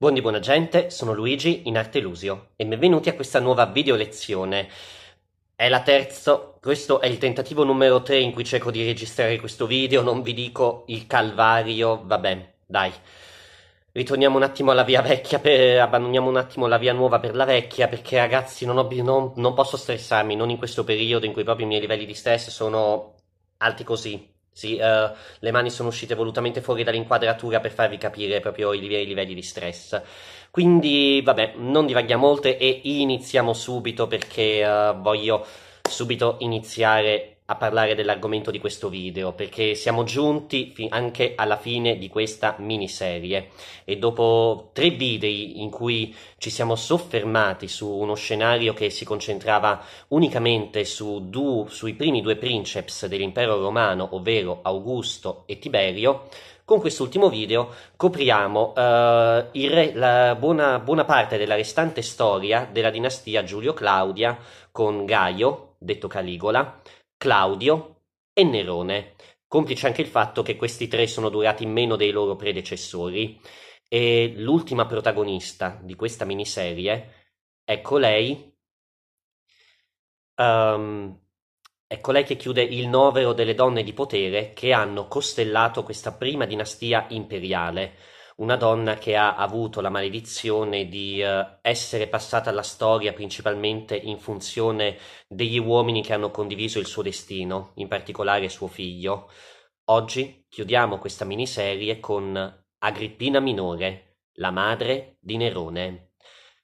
Buon di buona gente, sono Luigi in Arte Lusio e benvenuti a questa nuova video lezione. È la terza, questo è il tentativo numero 3 in cui cerco di registrare questo video, non vi dico il calvario, vabbè, dai. Ritorniamo un attimo alla via vecchia, per, abbandoniamo un attimo la via nuova per la vecchia, perché ragazzi non, ho, non, non posso stressarmi, non in questo periodo in cui proprio i miei livelli di stress sono alti così. Sì, uh, le mani sono uscite volutamente fuori dall'inquadratura per farvi capire proprio i livelli, i livelli di stress. Quindi, vabbè, non divaghiamo oltre e iniziamo subito perché uh, voglio subito iniziare a parlare dell'argomento di questo video perché siamo giunti anche alla fine di questa miniserie e dopo tre video in cui ci siamo soffermati su uno scenario che si concentrava unicamente su du, sui primi due princeps dell'impero romano ovvero Augusto e Tiberio con quest'ultimo video copriamo eh, re, la buona, buona parte della restante storia della dinastia Giulio-Claudia con Gaio, detto Caligola, Claudio e Nerone, complice anche il fatto che questi tre sono durati meno dei loro predecessori e l'ultima protagonista di questa miniserie è colei, um, è colei che chiude il novero delle donne di potere che hanno costellato questa prima dinastia imperiale una donna che ha avuto la maledizione di eh, essere passata alla storia principalmente in funzione degli uomini che hanno condiviso il suo destino, in particolare suo figlio. Oggi chiudiamo questa miniserie con Agrippina Minore, la madre di Nerone.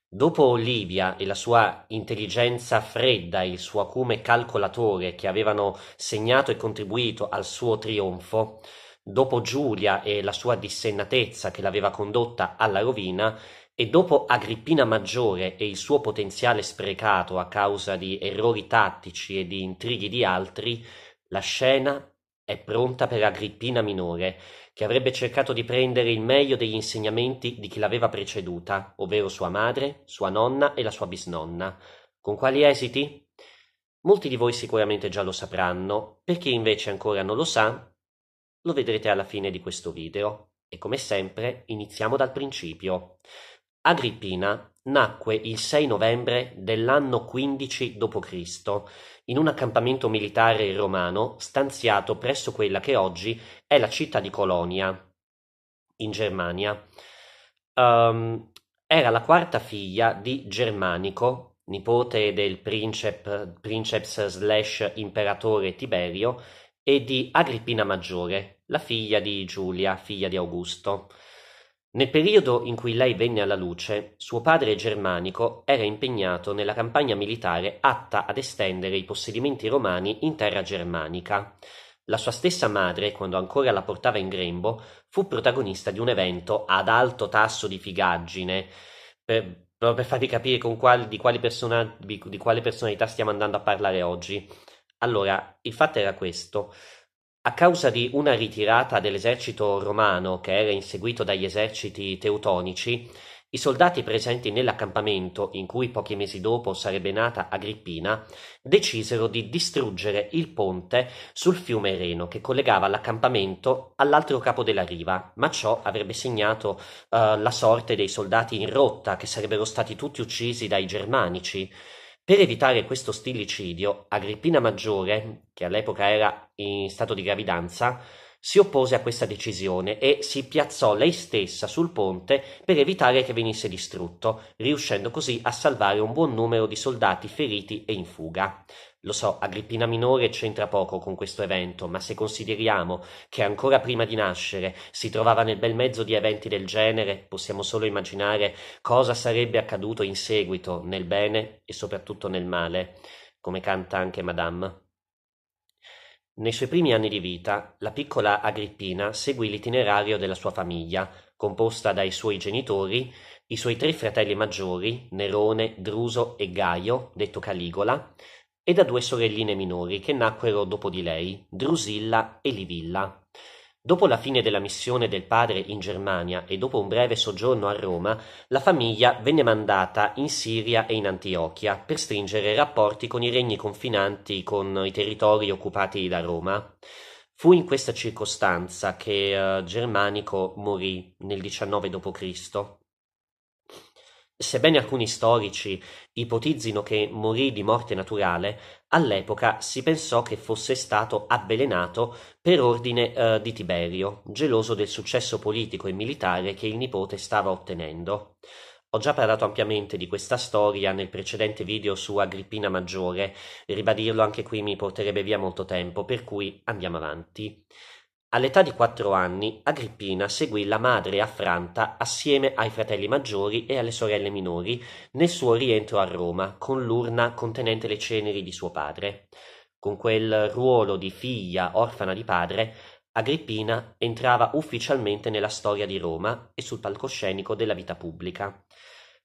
Dopo Olivia e la sua intelligenza fredda e il suo acume calcolatore che avevano segnato e contribuito al suo trionfo, dopo Giulia e la sua dissennatezza che l'aveva condotta alla rovina, e dopo Agrippina Maggiore e il suo potenziale sprecato a causa di errori tattici e di intrighi di altri, la scena è pronta per Agrippina Minore, che avrebbe cercato di prendere il meglio degli insegnamenti di chi l'aveva preceduta, ovvero sua madre, sua nonna e la sua bisnonna. Con quali esiti? Molti di voi sicuramente già lo sapranno, per chi invece ancora non lo sa, lo vedrete alla fine di questo video e come sempre iniziamo dal principio. Agrippina nacque il 6 novembre dell'anno 15 d.C. in un accampamento militare romano stanziato presso quella che oggi è la città di Colonia, in Germania. Um, era la quarta figlia di Germanico, nipote del princeps slash imperatore Tiberio, e di Agrippina Maggiore, la figlia di Giulia, figlia di Augusto. Nel periodo in cui lei venne alla luce, suo padre Germanico era impegnato nella campagna militare atta ad estendere i possedimenti romani in terra germanica. La sua stessa madre, quando ancora la portava in grembo, fu protagonista di un evento ad alto tasso di figaggine, per, per farvi capire quali, di, quali di quale personalità stiamo andando a parlare oggi. Allora, il fatto era questo. A causa di una ritirata dell'esercito romano che era inseguito dagli eserciti teutonici, i soldati presenti nell'accampamento in cui pochi mesi dopo sarebbe nata Agrippina decisero di distruggere il ponte sul fiume Reno che collegava l'accampamento all'altro capo della riva, ma ciò avrebbe segnato uh, la sorte dei soldati in rotta che sarebbero stati tutti uccisi dai germanici. Per evitare questo stillicidio, Agrippina Maggiore, che all'epoca era in stato di gravidanza, si oppose a questa decisione e si piazzò lei stessa sul ponte per evitare che venisse distrutto, riuscendo così a salvare un buon numero di soldati feriti e in fuga. Lo so, Agrippina minore c'entra poco con questo evento, ma se consideriamo che ancora prima di nascere si trovava nel bel mezzo di eventi del genere, possiamo solo immaginare cosa sarebbe accaduto in seguito, nel bene e soprattutto nel male, come canta anche Madame. Nei suoi primi anni di vita, la piccola Agrippina seguì l'itinerario della sua famiglia, composta dai suoi genitori, i suoi tre fratelli maggiori, Nerone, Druso e Gaio, detto Caligola, e da due sorelline minori che nacquero dopo di lei, Drusilla e Livilla. Dopo la fine della missione del padre in Germania e dopo un breve soggiorno a Roma, la famiglia venne mandata in Siria e in Antiochia per stringere rapporti con i regni confinanti con i territori occupati da Roma. Fu in questa circostanza che uh, Germanico morì nel 19 d.C. Sebbene alcuni storici ipotizzino che morì di morte naturale, all'epoca si pensò che fosse stato avvelenato per ordine eh, di Tiberio, geloso del successo politico e militare che il nipote stava ottenendo. Ho già parlato ampiamente di questa storia nel precedente video su Agrippina Maggiore, ribadirlo anche qui mi porterebbe via molto tempo, per cui andiamo avanti. All'età di quattro anni Agrippina seguì la madre affranta assieme ai fratelli maggiori e alle sorelle minori nel suo rientro a Roma con l'urna contenente le ceneri di suo padre. Con quel ruolo di figlia orfana di padre, Agrippina entrava ufficialmente nella storia di Roma e sul palcoscenico della vita pubblica.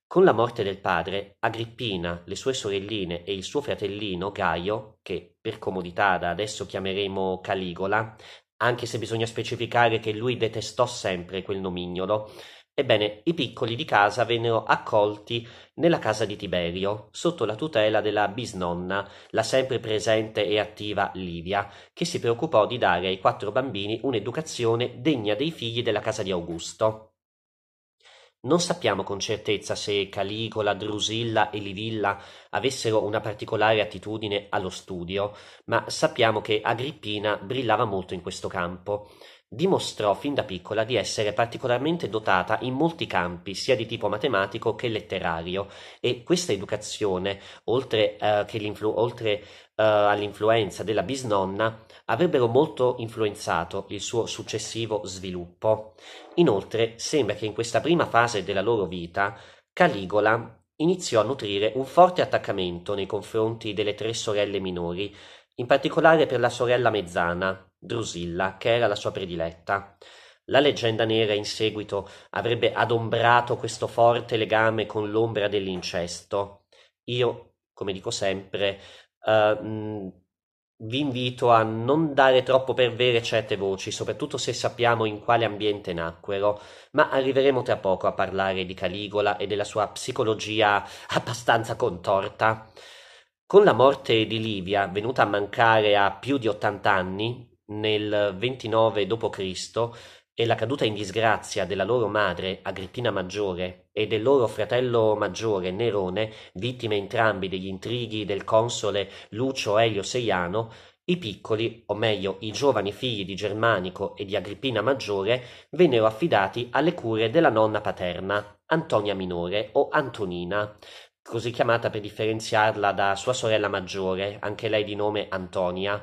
Con la morte del padre, Agrippina, le sue sorelline e il suo fratellino Gaio, che per comodità da adesso chiameremo Caligola, anche se bisogna specificare che lui detestò sempre quel nomignolo. Ebbene, i piccoli di casa vennero accolti nella casa di Tiberio, sotto la tutela della bisnonna, la sempre presente e attiva Livia, che si preoccupò di dare ai quattro bambini un'educazione degna dei figli della casa di Augusto. Non sappiamo con certezza se Caligola, Drusilla e Livilla avessero una particolare attitudine allo studio, ma sappiamo che Agrippina brillava molto in questo campo. Dimostrò fin da piccola di essere particolarmente dotata in molti campi, sia di tipo matematico che letterario, e questa educazione, oltre, eh, che oltre eh, all'influenza della bisnonna avrebbero molto influenzato il suo successivo sviluppo. Inoltre sembra che in questa prima fase della loro vita Caligola iniziò a nutrire un forte attaccamento nei confronti delle tre sorelle minori, in particolare per la sorella mezzana, Drusilla, che era la sua prediletta. La leggenda nera in seguito avrebbe adombrato questo forte legame con l'ombra dell'incesto. Io, come dico sempre, eh, vi invito a non dare troppo per vere certe voci, soprattutto se sappiamo in quale ambiente nacquero, ma arriveremo tra poco a parlare di Caligola e della sua psicologia abbastanza contorta. Con la morte di Livia, venuta a mancare a più di 80 anni, nel 29 d.C., e la caduta in disgrazia della loro madre Agrippina Maggiore e del loro fratello maggiore Nerone, vittime entrambi degli intrighi del console Lucio Elio Seiano, i piccoli, o meglio i giovani figli di Germanico e di Agrippina Maggiore, vennero affidati alle cure della nonna paterna, Antonia Minore o Antonina, così chiamata per differenziarla da sua sorella maggiore, anche lei di nome Antonia,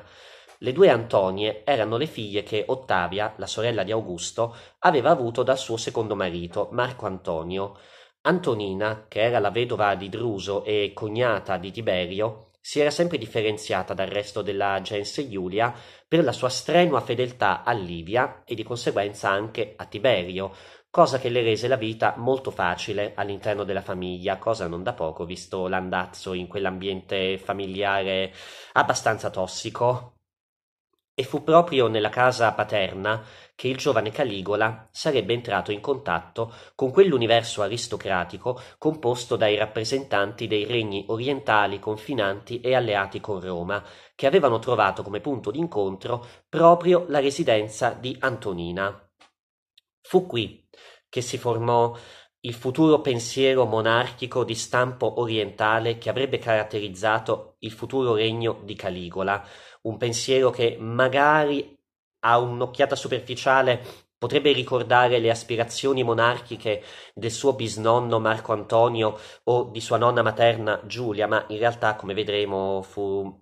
le due Antonie erano le figlie che Ottavia, la sorella di Augusto, aveva avuto dal suo secondo marito, Marco Antonio. Antonina, che era la vedova di Druso e cognata di Tiberio, si era sempre differenziata dal resto della gens Giulia per la sua strenua fedeltà a Livia e di conseguenza anche a Tiberio, cosa che le rese la vita molto facile all'interno della famiglia, cosa non da poco visto l'andazzo in quell'ambiente familiare abbastanza tossico e fu proprio nella casa paterna che il giovane Caligola sarebbe entrato in contatto con quell'universo aristocratico composto dai rappresentanti dei regni orientali confinanti e alleati con Roma, che avevano trovato come punto d'incontro proprio la residenza di Antonina. Fu qui che si formò il futuro pensiero monarchico di stampo orientale che avrebbe caratterizzato il futuro regno di Caligola, un pensiero che magari a un'occhiata superficiale potrebbe ricordare le aspirazioni monarchiche del suo bisnonno Marco Antonio o di sua nonna materna Giulia, ma in realtà, come vedremo, fu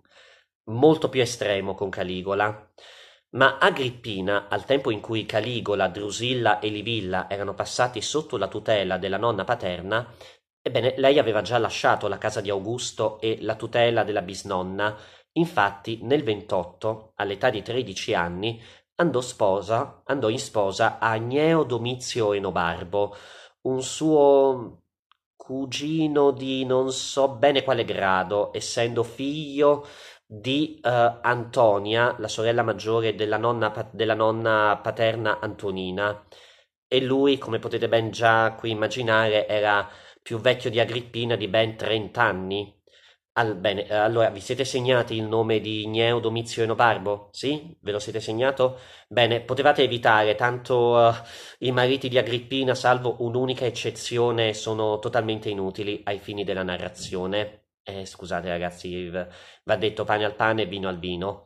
molto più estremo con Caligola. Ma Agrippina, al tempo in cui Caligola, Drusilla e Livilla erano passati sotto la tutela della nonna paterna, ebbene lei aveva già lasciato la casa di Augusto e la tutela della bisnonna Infatti nel 28, all'età di 13 anni, andò, sposa, andò in sposa a Agneo Domizio Enobarbo, un suo cugino di non so bene quale grado, essendo figlio di uh, Antonia, la sorella maggiore della nonna, della nonna paterna Antonina. E lui, come potete ben già qui immaginare, era più vecchio di Agrippina di ben 30 anni. Al, bene, eh, allora vi siete segnati il nome di Gneo Domizio Enobarbo? Sì? Ve lo siete segnato? Bene, potevate evitare, tanto uh, i mariti di Agrippina, salvo un'unica eccezione, sono totalmente inutili ai fini della narrazione. Eh, scusate ragazzi, va detto pane al pane e vino al vino.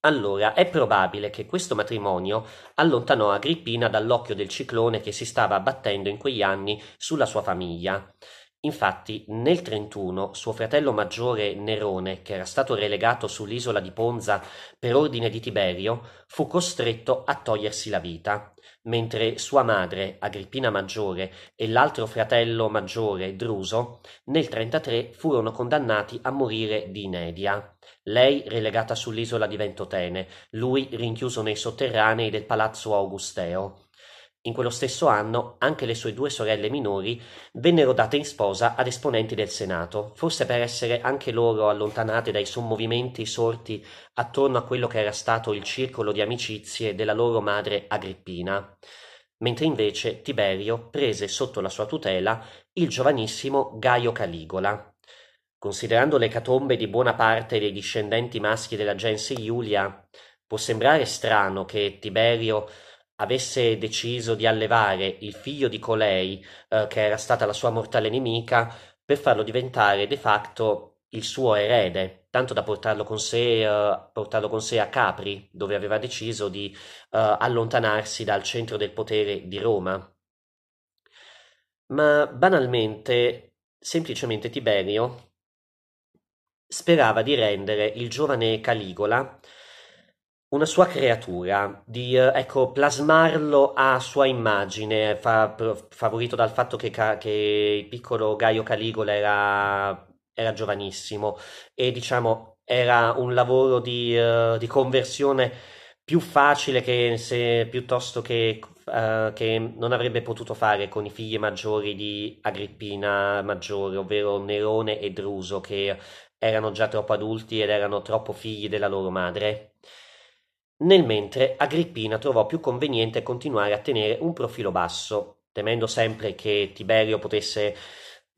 Allora, è probabile che questo matrimonio allontanò Agrippina dall'occhio del ciclone che si stava abbattendo in quegli anni sulla sua famiglia. Infatti, nel 31 suo fratello maggiore Nerone, che era stato relegato sull'isola di Ponza per ordine di Tiberio, fu costretto a togliersi la vita, mentre sua madre, Agrippina maggiore, e l'altro fratello maggiore, Druso, nel 33 furono condannati a morire di inedia. Lei relegata sull'isola di Ventotene, lui rinchiuso nei sotterranei del palazzo Augusteo in quello stesso anno anche le sue due sorelle minori vennero date in sposa ad esponenti del Senato, forse per essere anche loro allontanate dai sommovimenti sorti attorno a quello che era stato il circolo di amicizie della loro madre Agrippina, mentre invece Tiberio prese sotto la sua tutela il giovanissimo Gaio Caligola. Considerando le catombe di buona parte dei discendenti maschi della gens Iulia, può sembrare strano che Tiberio avesse deciso di allevare il figlio di colei, eh, che era stata la sua mortale nemica, per farlo diventare de facto il suo erede, tanto da portarlo con sé, eh, portarlo con sé a Capri, dove aveva deciso di eh, allontanarsi dal centro del potere di Roma. Ma banalmente, semplicemente Tiberio sperava di rendere il giovane Caligola una sua creatura, di eh, ecco, plasmarlo a sua immagine, fa, favorito dal fatto che, che, il piccolo Gaio Caligola era, era giovanissimo e diciamo era un lavoro di, eh, di conversione più facile che se, piuttosto che, eh, che non avrebbe potuto fare con i figli maggiori di Agrippina Maggiore, ovvero Nerone e Druso, che erano già troppo adulti ed erano troppo figli della loro madre. Nel mentre Agrippina trovò più conveniente continuare a tenere un profilo basso, temendo sempre che Tiberio potesse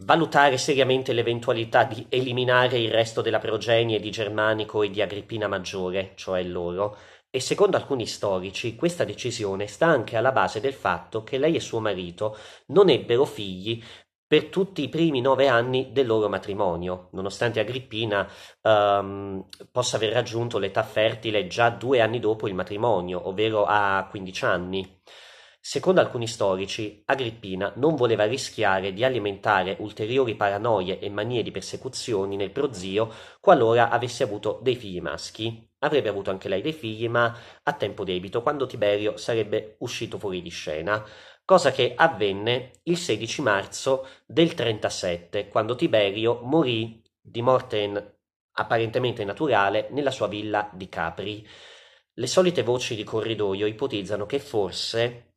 valutare seriamente l'eventualità di eliminare il resto della progenie di Germanico e di Agrippina Maggiore, cioè loro, e secondo alcuni storici questa decisione sta anche alla base del fatto che lei e suo marito non ebbero figli per tutti i primi nove anni del loro matrimonio, nonostante Agrippina um, possa aver raggiunto l'età fertile già due anni dopo il matrimonio, ovvero a 15 anni. Secondo alcuni storici, Agrippina non voleva rischiare di alimentare ulteriori paranoie e manie di persecuzioni nel prozio qualora avesse avuto dei figli maschi. Avrebbe avuto anche lei dei figli, ma a tempo debito, quando Tiberio sarebbe uscito fuori di scena cosa che avvenne il 16 marzo del 37, quando Tiberio morì di morte apparentemente naturale nella sua villa di Capri. Le solite voci di corridoio ipotizzano che forse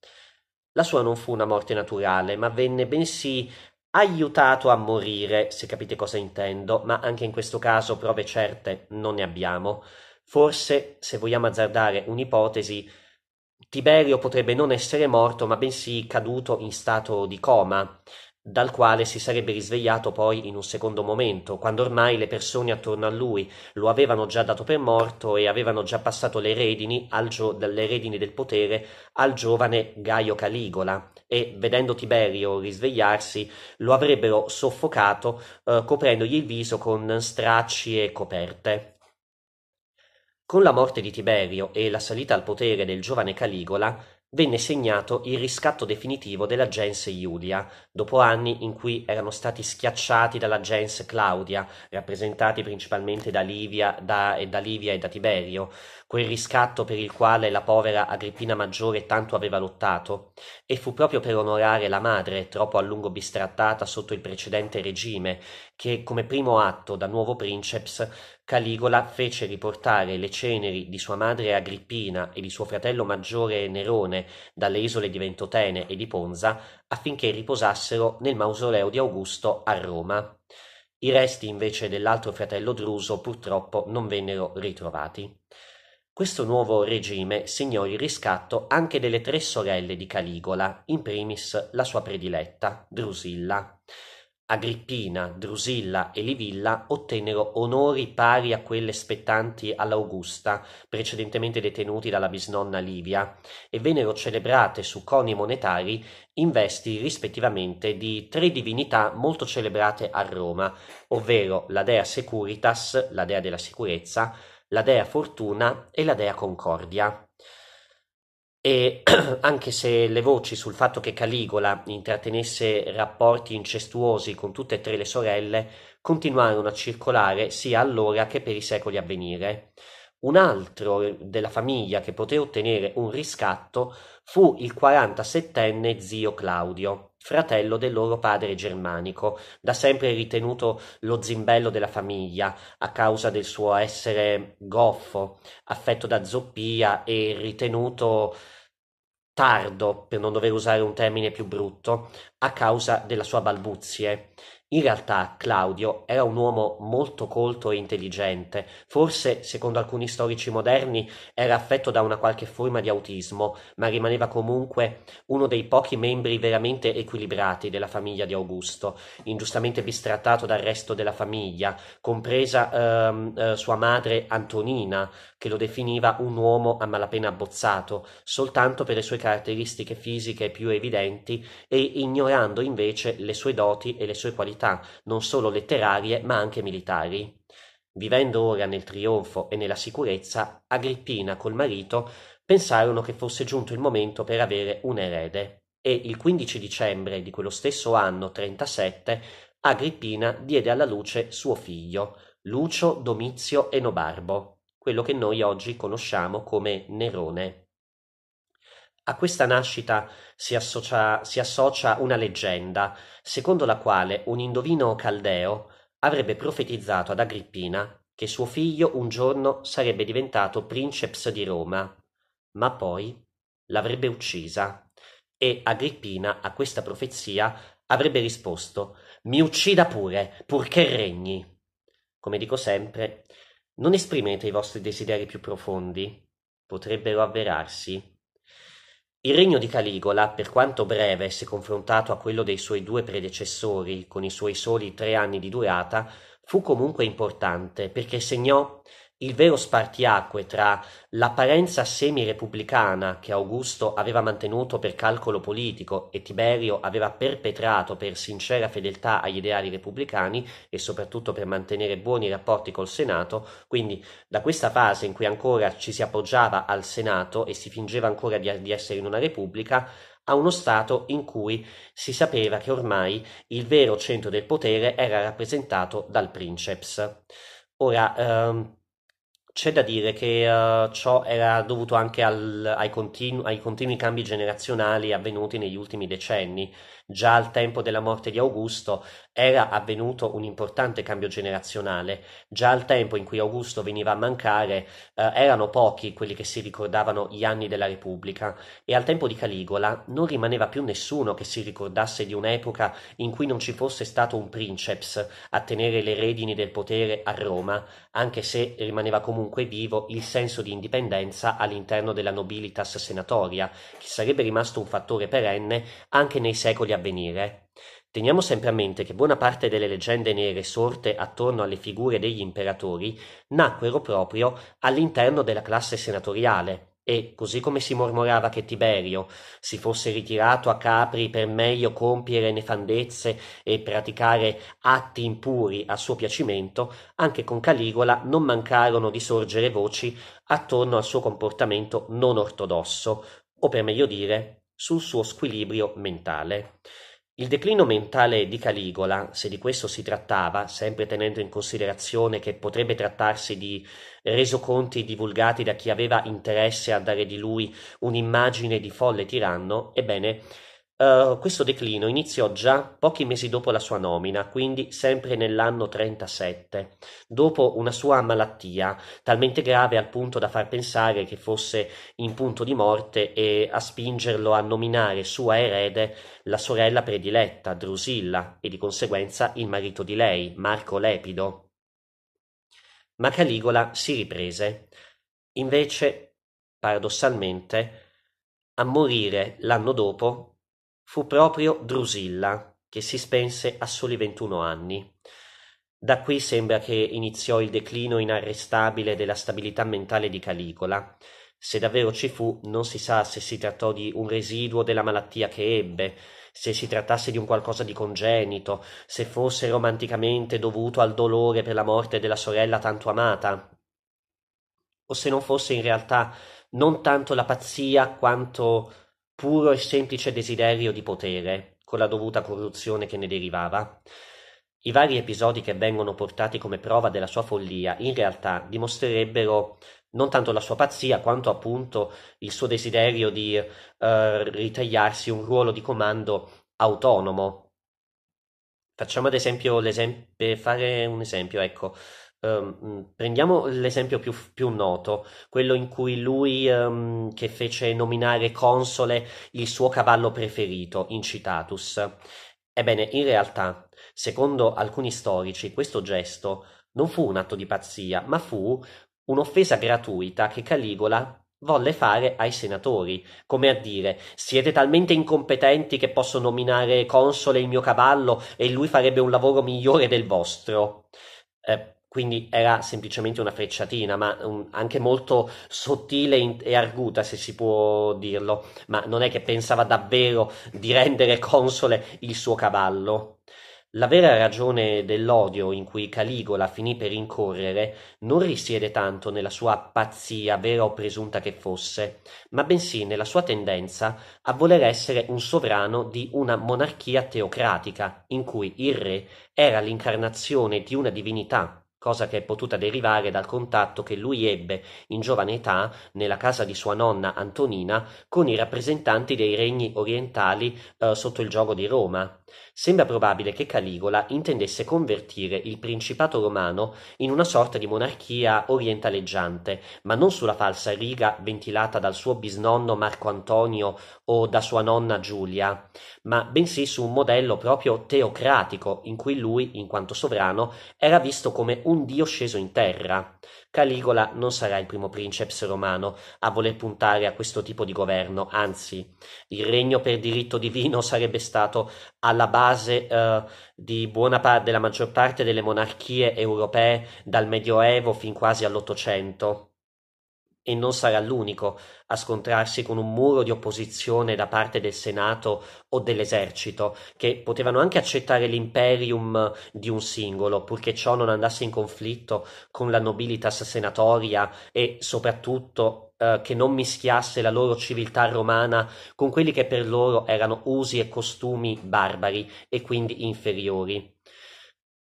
la sua non fu una morte naturale, ma venne bensì aiutato a morire, se capite cosa intendo, ma anche in questo caso prove certe non ne abbiamo. Forse, se vogliamo azzardare un'ipotesi, Tiberio potrebbe non essere morto, ma bensì caduto in stato di coma, dal quale si sarebbe risvegliato poi in un secondo momento, quando ormai le persone attorno a lui lo avevano già dato per morto e avevano già passato le redini, gio- le redini del potere al giovane Gaio Caligola e, vedendo Tiberio risvegliarsi, lo avrebbero soffocato eh, coprendogli il viso con stracci e coperte. Con la morte di Tiberio e la salita al potere del giovane Caligola, venne segnato il riscatto definitivo della gens Iulia, dopo anni in cui erano stati schiacciati dalla gens Claudia, rappresentati principalmente da Livia, da, da Livia e da Tiberio, quel riscatto per il quale la povera Agrippina Maggiore tanto aveva lottato, e fu proprio per onorare la madre, troppo a lungo bistrattata sotto il precedente regime, che come primo atto da nuovo princeps Caligola fece riportare le ceneri di sua madre Agrippina e di suo fratello maggiore Nerone dalle isole di Ventotene e di Ponza affinché riposassero nel mausoleo di Augusto a Roma. I resti invece dell'altro fratello Druso purtroppo non vennero ritrovati. Questo nuovo regime segnò il riscatto anche delle tre sorelle di Caligola, in primis la sua prediletta, Drusilla. Agrippina, Drusilla e Livilla ottennero onori pari a quelli spettanti all'Augusta, precedentemente detenuti dalla bisnonna Livia, e vennero celebrate su coni monetari in vesti rispettivamente di tre divinità molto celebrate a Roma, ovvero la dea Securitas, la dea della sicurezza, la dea Fortuna e la dea Concordia. E anche se le voci sul fatto che Caligola intrattenesse rapporti incestuosi con tutte e tre le sorelle continuarono a circolare sia allora che per i secoli a venire. Un altro eh, della famiglia che poté ottenere un riscatto fu il quarantasettenne zio Claudio. Fratello del loro padre Germanico, da sempre ritenuto lo zimbello della famiglia a causa del suo essere goffo, affetto da zoppia e ritenuto tardo, per non dover usare un termine più brutto, a causa della sua balbuzie. In realtà Claudio era un uomo molto colto e intelligente, forse, secondo alcuni storici moderni, era affetto da una qualche forma di autismo, ma rimaneva comunque uno dei pochi membri veramente equilibrati della famiglia di Augusto, ingiustamente bistrattato dal resto della famiglia, compresa ehm, eh, sua madre Antonina, che lo definiva un uomo a malapena abbozzato, soltanto per le sue caratteristiche fisiche più evidenti e ignorando invece le sue doti e le sue qualità priorità, non solo letterarie ma anche militari. Vivendo ora nel trionfo e nella sicurezza, Agrippina col marito pensarono che fosse giunto il momento per avere un erede e il 15 dicembre di quello stesso anno 37 Agrippina diede alla luce suo figlio, Lucio Domizio Enobarbo, quello che noi oggi conosciamo come Nerone. A questa nascita si associa, si associa una leggenda, secondo la quale un indovino caldeo avrebbe profetizzato ad Agrippina che suo figlio un giorno sarebbe diventato princeps di Roma, ma poi l'avrebbe uccisa. E Agrippina a questa profezia avrebbe risposto Mi uccida pure, purché regni. Come dico sempre, non esprimete i vostri desideri più profondi, potrebbero avverarsi il regno di Caligola, per quanto breve se confrontato a quello dei suoi due predecessori, con i suoi soli tre anni di durata, fu comunque importante perché segnò il vero spartiacque tra l'apparenza semi-repubblicana che Augusto aveva mantenuto per calcolo politico e Tiberio aveva perpetrato per sincera fedeltà agli ideali repubblicani e soprattutto per mantenere buoni rapporti col Senato, quindi da questa fase in cui ancora ci si appoggiava al Senato e si fingeva ancora di, di essere in una repubblica, a uno Stato in cui si sapeva che ormai il vero centro del potere era rappresentato dal princeps. Ora, ehm, c'è da dire che uh, ciò era dovuto anche al, ai, continu- ai, continui cambi generazionali avvenuti negli ultimi decenni. Già al tempo della morte di Augusto era avvenuto un importante cambio generazionale, già al tempo in cui Augusto veniva a mancare eh, erano pochi quelli che si ricordavano gli anni della Repubblica e al tempo di Caligola non rimaneva più nessuno che si ricordasse di un'epoca in cui non ci fosse stato un princeps a tenere le redini del potere a Roma, anche se rimaneva comunque vivo il senso di indipendenza all'interno della nobilitas senatoria, che sarebbe rimasto un fattore perenne anche nei secoli a avvenire. Teniamo sempre a mente che buona parte delle leggende nere sorte attorno alle figure degli imperatori nacquero proprio all'interno della classe senatoriale, e così come si mormorava che Tiberio si fosse ritirato a Capri per meglio compiere nefandezze e praticare atti impuri a suo piacimento, anche con Caligola non mancarono di sorgere voci attorno al suo comportamento non ortodosso, o per meglio dire sul suo squilibrio mentale. Il declino mentale di Caligola, se di questo si trattava, sempre tenendo in considerazione che potrebbe trattarsi di resoconti divulgati da chi aveva interesse a dare di lui un'immagine di folle tiranno, ebbene, eh, questo declino iniziò già pochi mesi dopo la sua nomina, quindi sempre nell'anno 37, dopo una sua malattia talmente grave al punto da far pensare che fosse in punto di morte e a spingerlo a nominare sua erede la sorella prediletta, Drusilla, e di conseguenza il marito di lei, Marco Lepido. Ma Caligola si riprese. Invece, paradossalmente, a morire l'anno dopo fu proprio Drusilla, che si spense a soli 21 anni. Da qui sembra che iniziò il declino inarrestabile della stabilità mentale di Caligola. Se davvero ci fu, non si sa se si trattò di un residuo della malattia che ebbe, se si trattasse di un qualcosa di congenito, se fosse romanticamente dovuto al dolore per la morte della sorella tanto amata, o se non fosse in realtà non tanto la pazzia quanto puro e semplice desiderio di potere, con la dovuta corruzione che ne derivava? I vari episodi che vengono portati come prova della sua follia in realtà dimostrerebbero non tanto la sua pazzia quanto appunto il suo desiderio di eh, ritagliarsi un ruolo di comando autonomo. Facciamo ad esempio l'esempio, fare un esempio, ecco, Um, prendiamo l'esempio più, più, noto, quello in cui lui um, che fece nominare console il suo cavallo preferito, Incitatus. Ebbene, in realtà, secondo alcuni storici, questo gesto non fu un atto di pazzia, ma fu un'offesa gratuita che Caligola volle fare ai senatori, come a dire siete talmente incompetenti che posso nominare console il mio cavallo e lui farebbe un lavoro migliore del vostro. Eh, quindi era semplicemente una frecciatina, ma um, anche molto sottile e arguta, se si può dirlo, ma non è che pensava davvero di rendere console il suo cavallo. La vera ragione dell'odio in cui Caligola finì per incorrere non risiede tanto nella sua pazzia, vera o presunta che fosse, ma bensì nella sua tendenza a voler essere un sovrano di una monarchia teocratica, in cui il re era l'incarnazione di una divinità cosa che è potuta derivare dal contatto che lui ebbe in giovane età nella casa di sua nonna Antonina con i rappresentanti dei regni orientali eh, sotto il giogo di Roma Sembra probabile che Caligola intendesse convertire il principato romano in una sorta di monarchia orientaleggiante, ma non sulla falsa riga ventilata dal suo bisnonno Marco Antonio o da sua nonna Giulia, ma bensì su un modello proprio teocratico in cui lui, in quanto sovrano, era visto come un dio sceso in terra. Caligola non sarà il primo princeps romano a voler puntare a questo tipo di governo, anzi, il regno per diritto divino sarebbe stato alla alla base eh, di buona parte della maggior parte delle monarchie europee dal Medioevo fin quasi all'Ottocento e non sarà l'unico a scontrarsi con un muro di opposizione da parte del Senato o dell'esercito, che potevano anche accettare l'imperium di un singolo, purché ciò non andasse in conflitto con la nobilitas senatoria e soprattutto eh, che non mischiasse la loro civiltà romana con quelli che per loro erano usi e costumi barbari e quindi inferiori.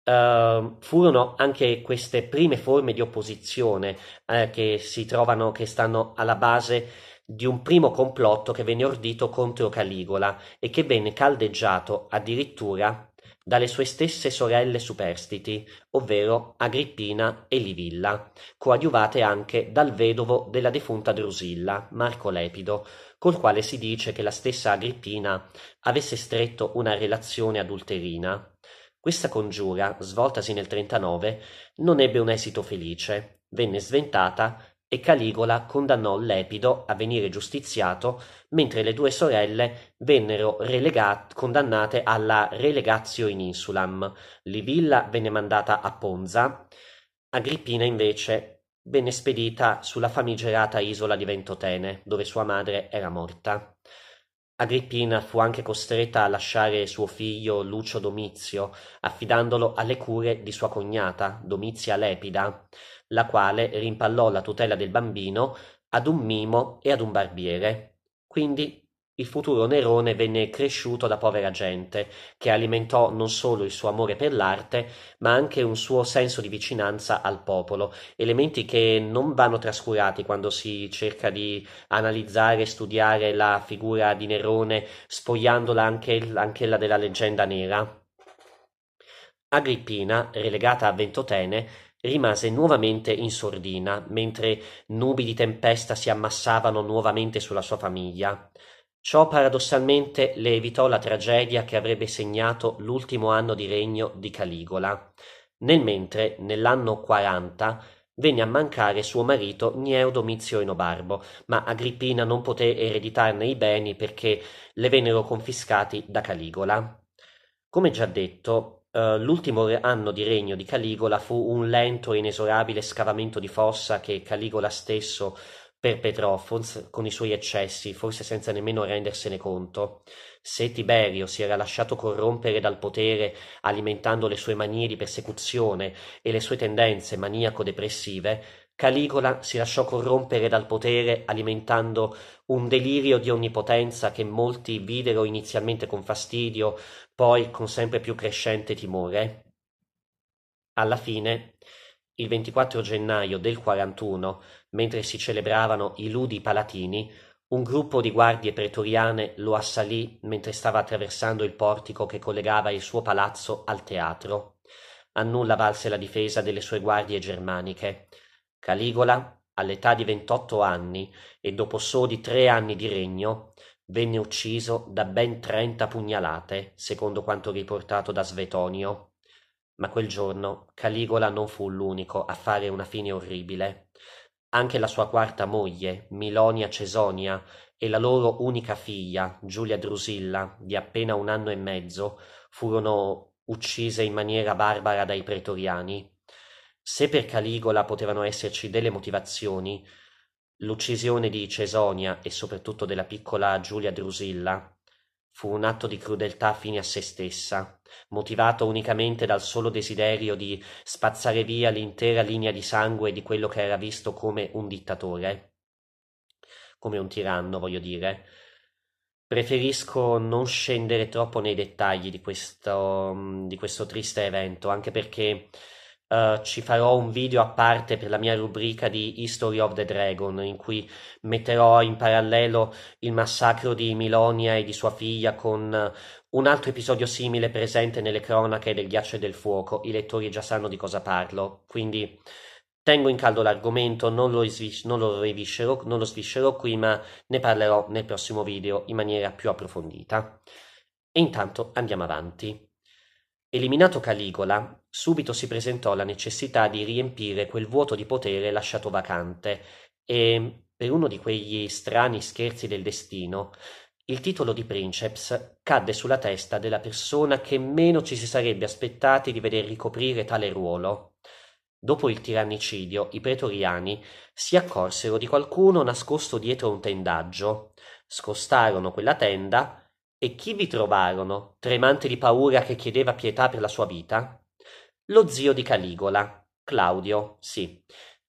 Uh, furono anche queste prime forme di opposizione eh, che si trovano, che stanno alla base di un primo complotto che venne ordito contro Caligola e che venne caldeggiato addirittura dalle sue stesse sorelle superstiti, ovvero Agrippina e Livilla, coadiuvate anche dal vedovo della defunta Drusilla, Marco Lepido, col quale si dice che la stessa Agrippina avesse stretto una relazione adulterina questa congiura, svoltasi nel 39, non ebbe un esito felice, venne sventata e Caligola condannò Lepido a venire giustiziato, mentre le due sorelle vennero relegat- condannate alla relegatio in insulam. Livilla venne mandata a Ponza, Agrippina invece venne spedita sulla famigerata isola di Ventotene, dove sua madre era morta. Agrippina fu anche costretta a lasciare suo figlio Lucio Domizio, affidandolo alle cure di sua cognata, Domizia Lepida, la quale rimpallò la tutela del bambino ad un mimo e ad un barbiere. Quindi il futuro Nerone venne cresciuto da povera gente, che alimentò non solo il suo amore per l'arte, ma anche un suo senso di vicinanza al popolo, elementi che non vanno trascurati quando si cerca di analizzare e studiare la figura di Nerone, spogliandola anche, anche la della leggenda nera. Agrippina, relegata a Ventotene, rimase nuovamente in sordina, mentre nubi di tempesta si ammassavano nuovamente sulla sua famiglia. Ciò paradossalmente le evitò la tragedia che avrebbe segnato l'ultimo anno di regno di Caligola, nel mentre nell'anno 40 venne a mancare suo marito Gneo Domizio Inobarbo, ma Agrippina non poté ereditarne i beni perché le vennero confiscati da Caligola. Come già detto, eh, l'ultimo anno di regno di Caligola fu un lento e inesorabile scavamento di fossa che Caligola stesso per Petrofons con i suoi eccessi, forse senza nemmeno rendersene conto. Se Tiberio si era lasciato corrompere dal potere alimentando le sue manie di persecuzione e le sue tendenze maniaco-depressive, Caligola si lasciò corrompere dal potere alimentando un delirio di onnipotenza che molti videro inizialmente con fastidio, poi con sempre più crescente timore. Alla fine, il 24 gennaio del 41, mentre si celebravano i ludi palatini, un gruppo di guardie pretoriane lo assalì mentre stava attraversando il portico che collegava il suo palazzo al teatro. A nulla valse la difesa delle sue guardie germaniche. Caligola, all'età di ventotto anni e dopo soli tre anni di regno, venne ucciso da ben trenta pugnalate, secondo quanto riportato da Svetonio. Ma quel giorno Caligola non fu l'unico a fare una fine orribile. Anche la sua quarta moglie, Milonia Cesonia, e la loro unica figlia, Giulia Drusilla, di appena un anno e mezzo, furono uccise in maniera barbara dai pretoriani. Se per Caligola potevano esserci delle motivazioni, l'uccisione di Cesonia e soprattutto della piccola Giulia Drusilla fu un atto di crudeltà fine a se stessa, motivato unicamente dal solo desiderio di spazzare via l'intera linea di sangue di quello che era visto come un dittatore, come un tiranno, voglio dire. Preferisco non scendere troppo nei dettagli di questo, mm, di questo triste evento, anche perché Uh, ci farò un video a parte per la mia rubrica di History of the Dragon, in cui metterò in parallelo il massacro di Milonia e di sua figlia con un altro episodio simile presente nelle cronache del ghiaccio e del fuoco, i lettori già sanno di cosa parlo, quindi tengo in caldo l'argomento, non lo, svis- non lo, reviscerò, non lo sviscerò qui, ma ne parlerò nel prossimo video in maniera più approfondita. E intanto andiamo avanti. Eliminato Caligola, subito si presentò la necessità di riempire quel vuoto di potere lasciato vacante e, per uno di quegli strani scherzi del destino, il titolo di princeps cadde sulla testa della persona che meno ci si sarebbe aspettati di veder ricoprire tale ruolo. Dopo il tirannicidio, i pretoriani si accorsero di qualcuno nascosto dietro un tendaggio, scostarono quella tenda e chi vi trovarono, tremante di paura che chiedeva pietà per la sua vita? Lo zio di Caligola, Claudio, sì,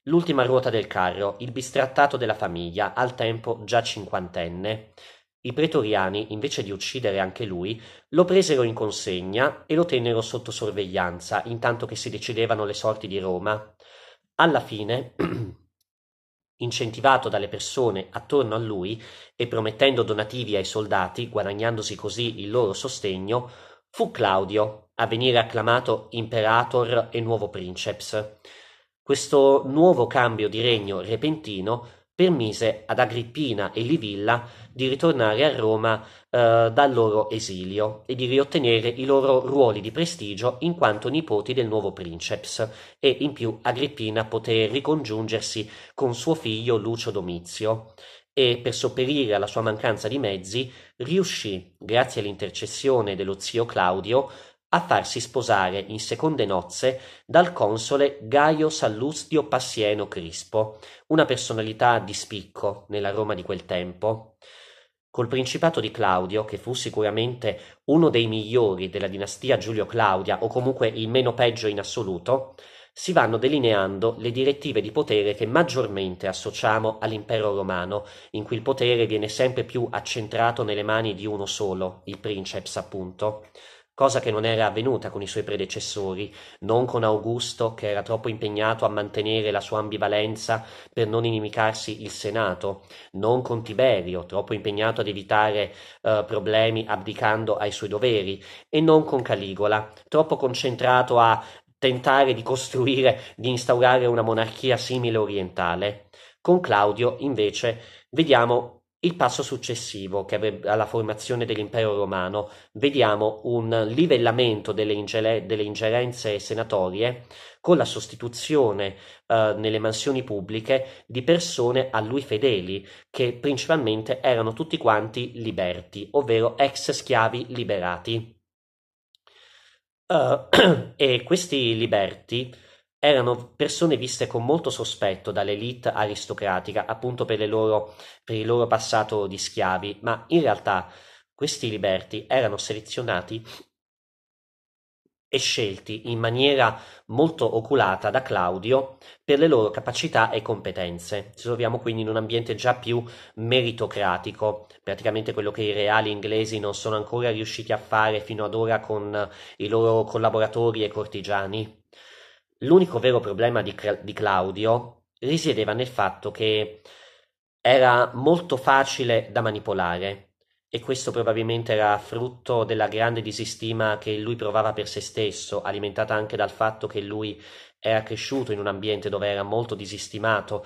l'ultima ruota del carro, il bistrattato della famiglia, al tempo già cinquantenne, i pretoriani, invece di uccidere anche lui, lo presero in consegna e lo tennero sotto sorveglianza, intanto che si decidevano le sorti di Roma. Alla fine, incentivato dalle persone attorno a lui e promettendo donativi ai soldati, guadagnandosi così il loro sostegno, fu Claudio a venire acclamato imperator e nuovo princeps. Questo nuovo cambio di regno repentino permise ad Agrippina e Livilla di ritornare a Roma eh, dal loro esilio e di riottenere i loro ruoli di prestigio in quanto nipoti del nuovo princeps e in più Agrippina poté ricongiungersi con suo figlio Lucio Domizio e per sopperire alla sua mancanza di mezzi riuscì, grazie all'intercessione dello zio Claudio, a farsi sposare in seconde nozze dal console Gaio Sallustio Passieno Crispo, una personalità di spicco nella Roma di quel tempo. Col principato di Claudio, che fu sicuramente uno dei migliori della dinastia Giulio-Claudia o comunque il meno peggio in assoluto, si vanno delineando le direttive di potere che maggiormente associamo all'impero romano, in cui il potere viene sempre più accentrato nelle mani di uno solo, il princeps appunto cosa che non era avvenuta con i suoi predecessori, non con Augusto che era troppo impegnato a mantenere la sua ambivalenza per non inimicarsi il Senato, non con Tiberio, troppo impegnato ad evitare eh, problemi abdicando ai suoi doveri, e non con Caligola, troppo concentrato a tentare di costruire, di instaurare una monarchia simile orientale. Con Claudio, invece, vediamo il passo successivo, che avrebbe alla formazione dell'impero romano, vediamo un livellamento delle, ingerenze senatorie con la sostituzione eh, nelle mansioni pubbliche di persone a lui fedeli, che principalmente erano tutti quanti liberti, ovvero ex schiavi liberati. Uh, e questi liberti erano persone viste con molto sospetto dall'elite aristocratica, appunto per, loro, per il loro passato di schiavi, ma in realtà questi liberti erano selezionati e scelti in maniera molto oculata da Claudio per le loro capacità e competenze. Ci troviamo quindi in un ambiente già più meritocratico, praticamente quello che i reali inglesi non sono ancora riusciti a fare fino ad ora con i loro collaboratori e cortigiani. L'unico vero problema di, di Claudio risiedeva nel fatto che era molto facile da manipolare e questo probabilmente era frutto della grande disistima che lui provava per se stesso, alimentata anche dal fatto che lui era cresciuto in un ambiente dove era molto disistimato,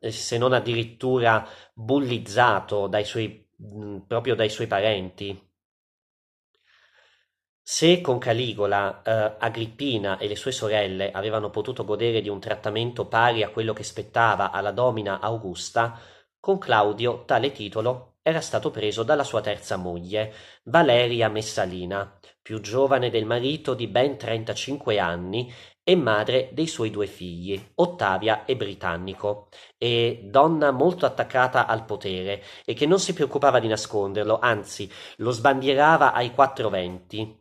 eh, se non addirittura bullizzato dai suoi, mh, proprio dai suoi parenti. Se con Caligola eh, Agrippina e le sue sorelle avevano potuto godere di un trattamento pari a quello che spettava alla domina Augusta, con Claudio tale titolo era stato preso dalla sua terza moglie, Valeria Messalina, più giovane del marito di ben 35 anni e madre dei suoi due figli, Ottavia e Britannico, e donna molto attaccata al potere e che non si preoccupava di nasconderlo, anzi lo sbandierava ai quattro venti.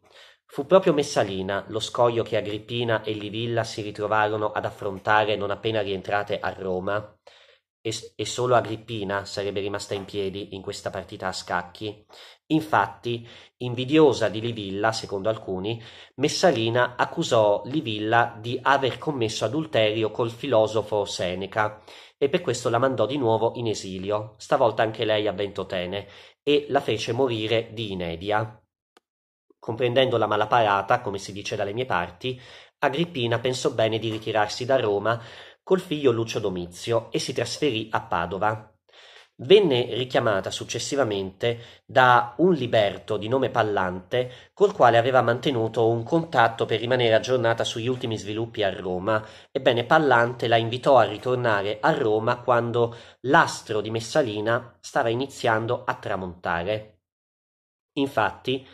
Fu proprio Messalina lo scoglio che Agrippina e Livilla si ritrovarono ad affrontare non appena rientrate a Roma, e, e solo Agrippina sarebbe rimasta in piedi in questa partita a scacchi. Infatti, invidiosa di Livilla, secondo alcuni, Messalina accusò Livilla di aver commesso adulterio col filosofo Seneca e per questo la mandò di nuovo in esilio, stavolta anche lei a Ventotene, e la fece morire di inedia. Comprendendo la malaparata, come si dice dalle mie parti, Agrippina pensò bene di ritirarsi da Roma col figlio Lucio Domizio e si trasferì a Padova. Venne richiamata successivamente da un liberto di nome Pallante, col quale aveva mantenuto un contatto per rimanere aggiornata sugli ultimi sviluppi a Roma. Ebbene, Pallante la invitò a ritornare a Roma quando l'astro di Messalina stava iniziando a tramontare. Infatti,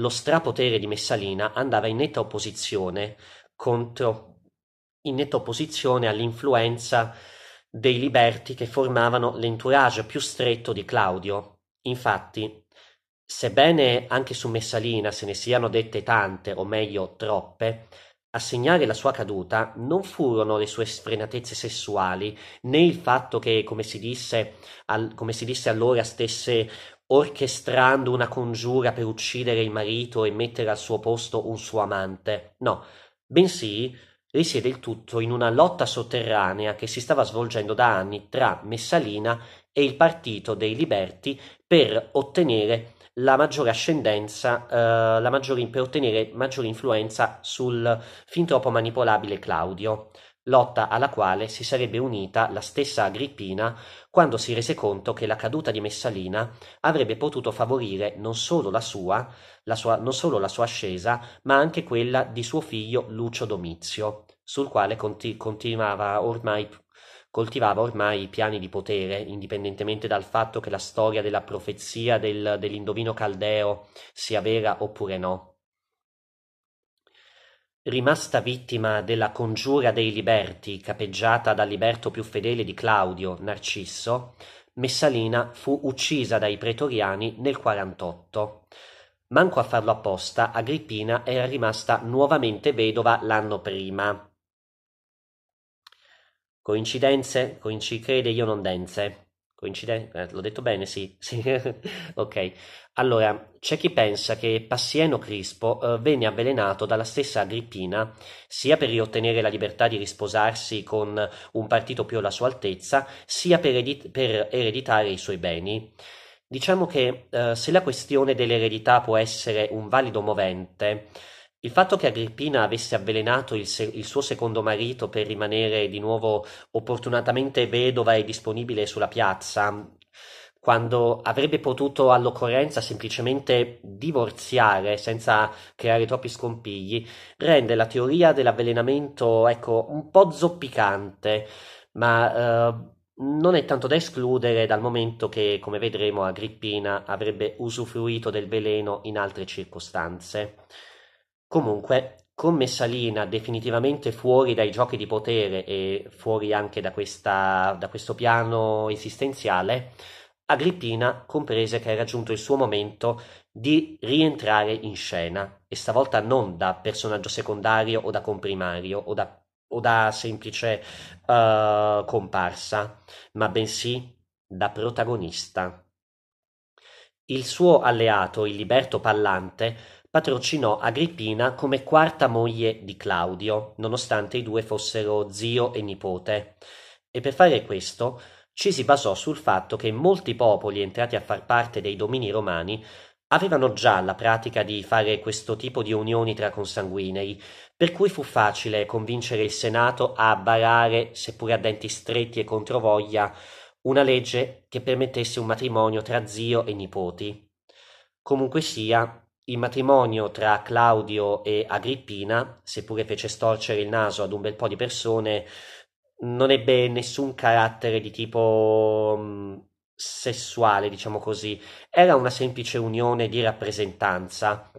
lo strapotere di Messalina andava in netta opposizione contro in netta opposizione all'influenza dei liberti che formavano l'entourage più stretto di Claudio. Infatti, sebbene anche su Messalina se ne siano dette tante, o meglio troppe, a segnare la sua caduta non furono le sue sfrenatezze sessuali, né il fatto che, come si disse, al, come si disse allora, stesse orchestrando una congiura per uccidere il marito e mettere al suo posto un suo amante. No, bensì risiede il tutto in una lotta sotterranea che si stava svolgendo da anni tra Messalina e il partito dei liberti per ottenere la maggiore ascendenza, eh, la maggiore, per ottenere maggiore influenza sul fin troppo manipolabile Claudio, lotta alla quale si sarebbe unita la stessa Agrippina quando si rese conto che la caduta di Messalina avrebbe potuto favorire non solo la sua, la sua, non solo la sua ascesa, ma anche quella di suo figlio Lucio Domizio, sul quale conti- continuava ormai coltivava ormai i piani di potere, indipendentemente dal fatto che la storia della profezia del, dell'indovino caldeo sia vera oppure no. Rimasta vittima della congiura dei liberti capeggiata dal liberto più fedele di Claudio, Narcisso, Messalina fu uccisa dai pretoriani nel 48. Manco a farlo apposta, Agrippina era rimasta nuovamente vedova l'anno prima. Coincidenze? Coinci io non denze. Coincidente? Eh, l'ho detto bene, sì. sì. ok. Allora, c'è chi pensa che Passieno Crispo eh, venne avvelenato dalla stessa Agrippina sia per riottenere la libertà di risposarsi con un partito più alla sua altezza, sia per, edit- per ereditare i suoi beni. Diciamo che eh, se la questione dell'eredità può essere un valido movente, il fatto che Agrippina avesse avvelenato il, se- il, suo secondo marito per rimanere di nuovo opportunatamente vedova e disponibile sulla piazza, quando avrebbe potuto all'occorrenza semplicemente divorziare senza creare troppi scompigli, rende la teoria dell'avvelenamento ecco, un po' zoppicante, ma eh, non è tanto da escludere dal momento che, come vedremo, Agrippina avrebbe usufruito del veleno in altre circostanze. Comunque, con Messalina definitivamente fuori dai giochi di potere e fuori anche da, questa, da questo piano esistenziale, Agrippina comprese che era giunto il suo momento di rientrare in scena, e stavolta non da personaggio secondario o da comprimario o da, o da semplice uh, comparsa, ma bensì da protagonista. Il suo alleato, il liberto Pallante, patrocinò Agrippina come quarta moglie di Claudio, nonostante i due fossero zio e nipote. E per fare questo ci si basò sul fatto che molti popoli entrati a far parte dei domini romani avevano già la pratica di fare questo tipo di unioni tra consanguinei, per cui fu facile convincere il Senato a barare, seppure a denti stretti e controvoglia, una legge che permettesse un matrimonio tra zio e nipoti. Comunque sia, il matrimonio tra Claudio e Agrippina, seppure fece storcere il naso ad un bel po' di persone, non ebbe nessun carattere di tipo mm, sessuale, diciamo così, era una semplice unione di rappresentanza.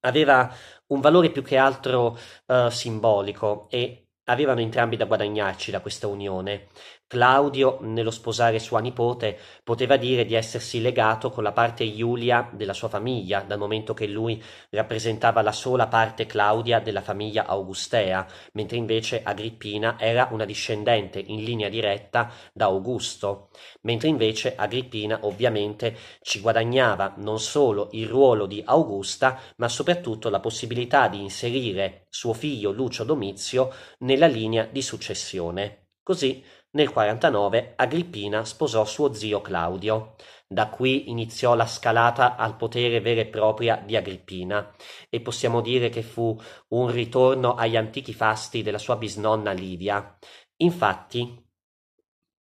Aveva un valore più che altro uh, simbolico e avevano entrambi da guadagnarci da questa unione. Claudio, nello sposare sua nipote, poteva dire di essersi legato con la parte Iulia della sua famiglia, dal momento che lui rappresentava la sola parte Claudia della famiglia Augustea, mentre invece Agrippina era una discendente in linea diretta da Augusto, mentre invece Agrippina ovviamente ci guadagnava non solo il ruolo di Augusta, ma soprattutto la possibilità di inserire suo figlio Lucio Domizio nella linea di successione. Così nel 49 Agrippina sposò suo zio Claudio. Da qui iniziò la scalata al potere vera e propria di Agrippina e possiamo dire che fu un ritorno agli antichi fasti della sua bisnonna Livia. Infatti,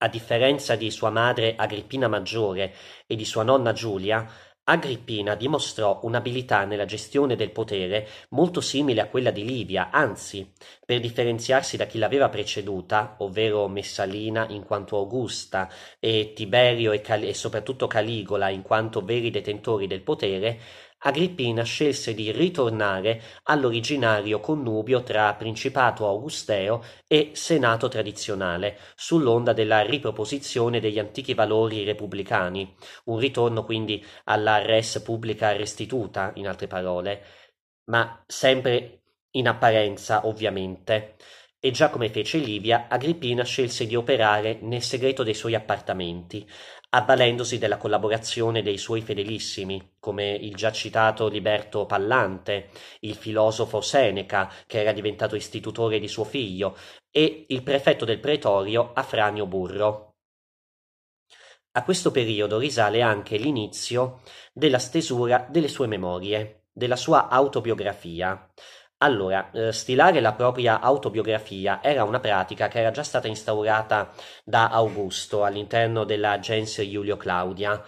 a differenza di sua madre Agrippina Maggiore e di sua nonna Giulia, Agrippina dimostrò un'abilità nella gestione del potere molto simile a quella di Livia, anzi, per differenziarsi da chi l'aveva preceduta, ovvero Messalina in quanto Augusta e Tiberio e, Cal- e soprattutto Caligola in quanto veri detentori del potere, Agrippina scelse di ritornare all'originario connubio tra Principato Augusteo e Senato tradizionale, sull'onda della riproposizione degli antichi valori repubblicani, un ritorno quindi alla res pubblica restituta, in altre parole, ma sempre in apparenza ovviamente. E già come fece Livia, Agrippina scelse di operare nel segreto dei suoi appartamenti, avvalendosi della collaborazione dei suoi fedelissimi, come il già citato Liberto Pallante, il filosofo Seneca, che era diventato istitutore di suo figlio, e il prefetto del pretorio Afranio Burro. A questo periodo risale anche l'inizio della stesura delle sue memorie, della sua autobiografia, allora, eh, stilare la propria autobiografia era una pratica che era già stata instaurata da Augusto all'interno della Gens Giulio Claudia,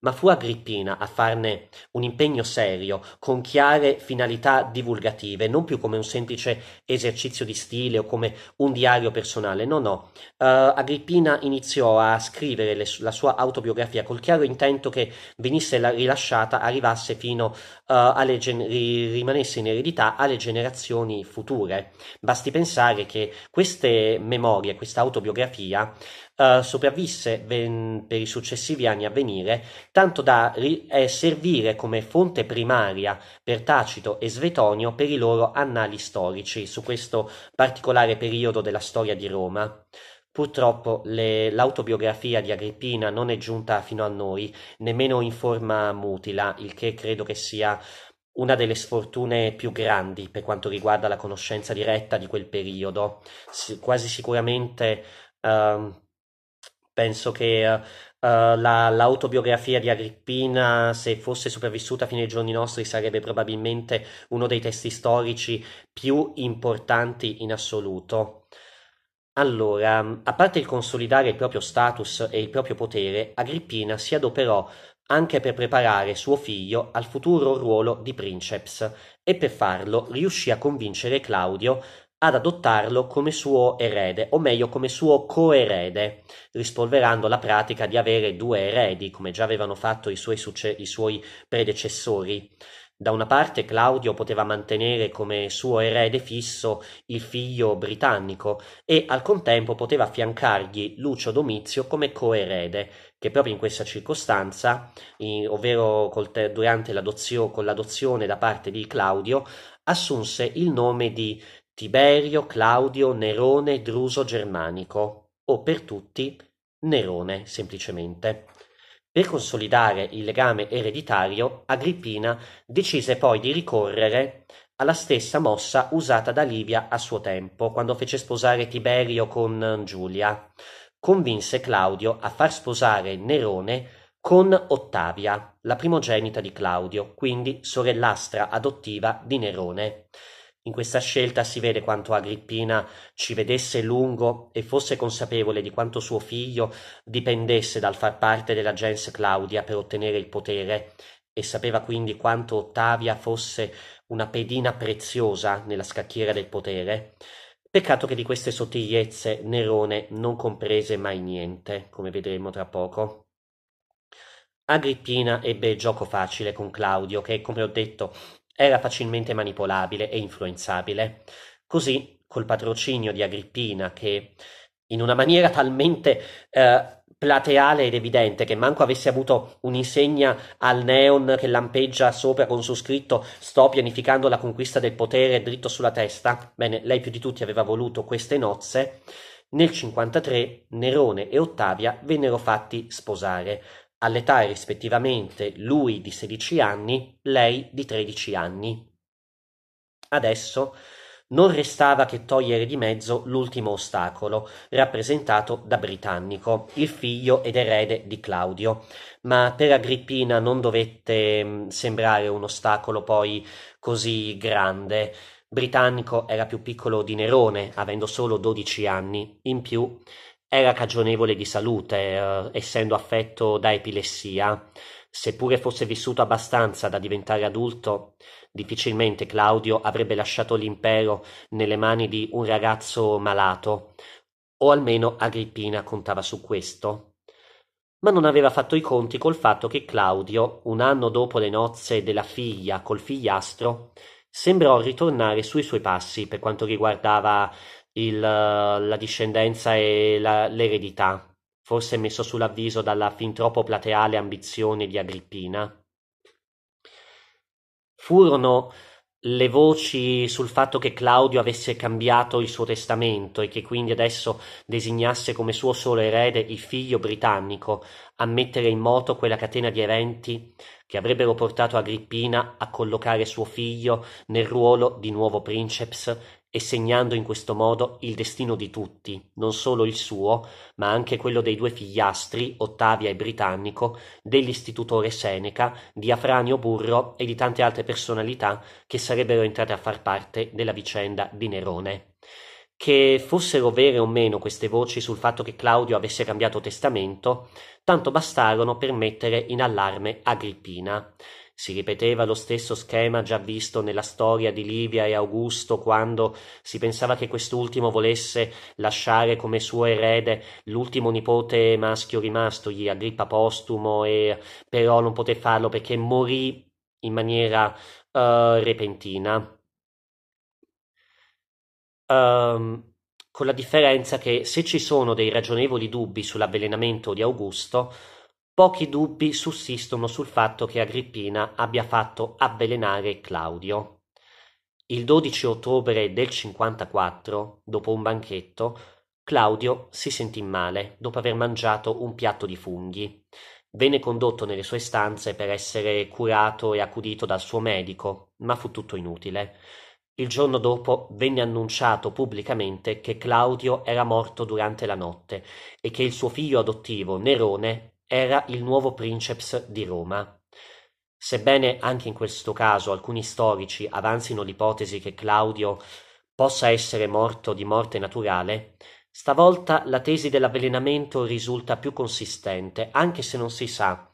ma fu Agrippina a farne un impegno serio, con chiare finalità divulgative, non più come un semplice esercizio di stile o come un diario personale, no, no. Uh, Agrippina iniziò a scrivere le, la sua autobiografia col chiaro intento che venisse la, rilasciata, arrivasse fino uh, alle gen- rimanesse in eredità alle generazioni future. Basti pensare che queste memorie, questa autobiografia, eh, sopravvisse ben, per i successivi anni a venire, tanto da ri- eh, servire come fonte primaria per Tacito e Svetonio per i loro annali storici su questo particolare periodo della storia di Roma. Purtroppo le, l'autobiografia di Agrippina non è giunta fino a noi, nemmeno in forma mutila, il che credo che sia una delle sfortune più grandi per quanto riguarda la conoscenza diretta di quel periodo. Si, quasi sicuramente eh, penso che Uh, la, l'autobiografia di Agrippina, se fosse sopravvissuta fino ai giorni nostri, sarebbe probabilmente uno dei testi storici più importanti in assoluto. Allora, a parte il consolidare il proprio status e il proprio potere, Agrippina si adoperò anche per preparare suo figlio al futuro ruolo di princeps e per farlo riuscì a convincere Claudio ad adottarlo come suo erede, o meglio come suo coerede, rispolverando la pratica di avere due eredi, come già avevano fatto i suoi, succe- i suoi predecessori. Da una parte Claudio poteva mantenere come suo erede fisso il figlio britannico e al contempo poteva affiancargli Lucio Domizio come coerede, che proprio in questa circostanza, in, ovvero te, durante l'adozio, con l'adozione da parte di Claudio, assunse il nome di Tiberio Claudio Nerone Druso Germanico o per tutti Nerone semplicemente. Per consolidare il legame ereditario, Agrippina decise poi di ricorrere alla stessa mossa usata da Livia a suo tempo, quando fece sposare Tiberio con Giulia. Convinse Claudio a far sposare Nerone con Ottavia, la primogenita di Claudio, quindi sorellastra adottiva di Nerone. In questa scelta si vede quanto Agrippina ci vedesse lungo e fosse consapevole di quanto suo figlio dipendesse dal far parte della gens Claudia per ottenere il potere, e sapeva quindi quanto Ottavia fosse una pedina preziosa nella scacchiera del potere. Peccato che di queste sottigliezze Nerone non comprese mai niente, come vedremo tra poco. Agrippina ebbe gioco facile con Claudio, che, come ho detto, era facilmente manipolabile e influenzabile. Così, col patrocinio di Agrippina, che in una maniera talmente eh, plateale ed evidente che manco avesse avuto un'insegna al neon che lampeggia sopra con su scritto sto pianificando la conquista del potere dritto sulla testa, bene, lei più di tutti aveva voluto queste nozze, nel 53 Nerone e Ottavia vennero fatti sposare, all'età rispettivamente lui di 16 anni, lei di 13 anni. Adesso non restava che togliere di mezzo l'ultimo ostacolo, rappresentato da Britannico, il figlio ed erede di Claudio, ma per Agrippina non dovette mm, sembrare un ostacolo poi così grande. Britannico era più piccolo di Nerone, avendo solo 12 anni, in più era cagionevole di salute, eh, essendo affetto da epilessia. Seppure fosse vissuto abbastanza da diventare adulto, difficilmente Claudio avrebbe lasciato l'impero nelle mani di un ragazzo malato, o almeno Agrippina contava su questo. Ma non aveva fatto i conti col fatto che Claudio, un anno dopo le nozze della figlia col figliastro, sembrò ritornare sui suoi passi per quanto riguardava il, eh, la discendenza e la, l'eredità, forse messo sull'avviso dalla fin troppo plateale ambizione di Agrippina. Furono le voci sul fatto che Claudio avesse cambiato il suo testamento e che quindi adesso designasse come suo solo erede il figlio britannico a mettere in moto quella catena di eventi che avrebbero portato Agrippina a collocare suo figlio nel ruolo di nuovo princeps e segnando in questo modo il destino di tutti, non solo il suo, ma anche quello dei due figliastri, Ottavia e Britannico, dell'istitutore Seneca, di Afranio Burro e di tante altre personalità che sarebbero entrate a far parte della vicenda di Nerone. Che fossero vere o meno queste voci sul fatto che Claudio avesse cambiato testamento, tanto bastarono per mettere in allarme Agrippina si ripeteva lo stesso schema già visto nella storia di Livia e Augusto quando si pensava che quest'ultimo volesse lasciare come suo erede l'ultimo nipote maschio rimasto, gli Agrippa postumo, e però non poté farlo perché morì in maniera uh, repentina. Um, con la differenza che se ci sono dei ragionevoli dubbi sull'avvelenamento di Augusto, Pochi dubbi sussistono sul fatto che Agrippina abbia fatto avvelenare Claudio. Il 12 ottobre del 54, dopo un banchetto, Claudio si sentì male dopo aver mangiato un piatto di funghi. Venne condotto nelle sue stanze per essere curato e accudito dal suo medico, ma fu tutto inutile. Il giorno dopo venne annunciato pubblicamente che Claudio era morto durante la notte e che il suo figlio adottivo Nerone era il nuovo princeps di Roma. Sebbene anche in questo caso alcuni storici avanzino l'ipotesi che Claudio possa essere morto di morte naturale, stavolta la tesi dell'avvelenamento risulta più consistente, anche se non si sa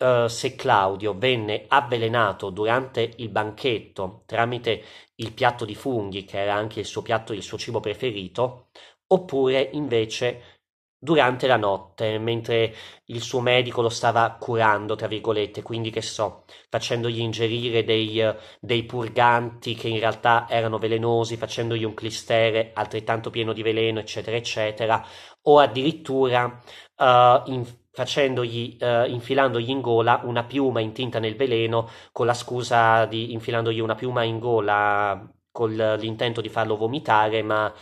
Uh, se Claudio venne avvelenato durante il banchetto tramite il piatto di funghi, che era anche il suo piatto, il suo cibo preferito, oppure invece durante la notte, mentre il suo medico lo stava curando, tra virgolette, quindi che so, facendogli ingerire dei, dei, purganti che in realtà erano velenosi, facendogli un clistere altrettanto pieno di veleno, eccetera, eccetera, o addirittura uh, in, facendogli, uh, infilandogli in gola una piuma intinta nel veleno con la scusa di infilandogli una piuma in gola con l'intento di farlo vomitare, ma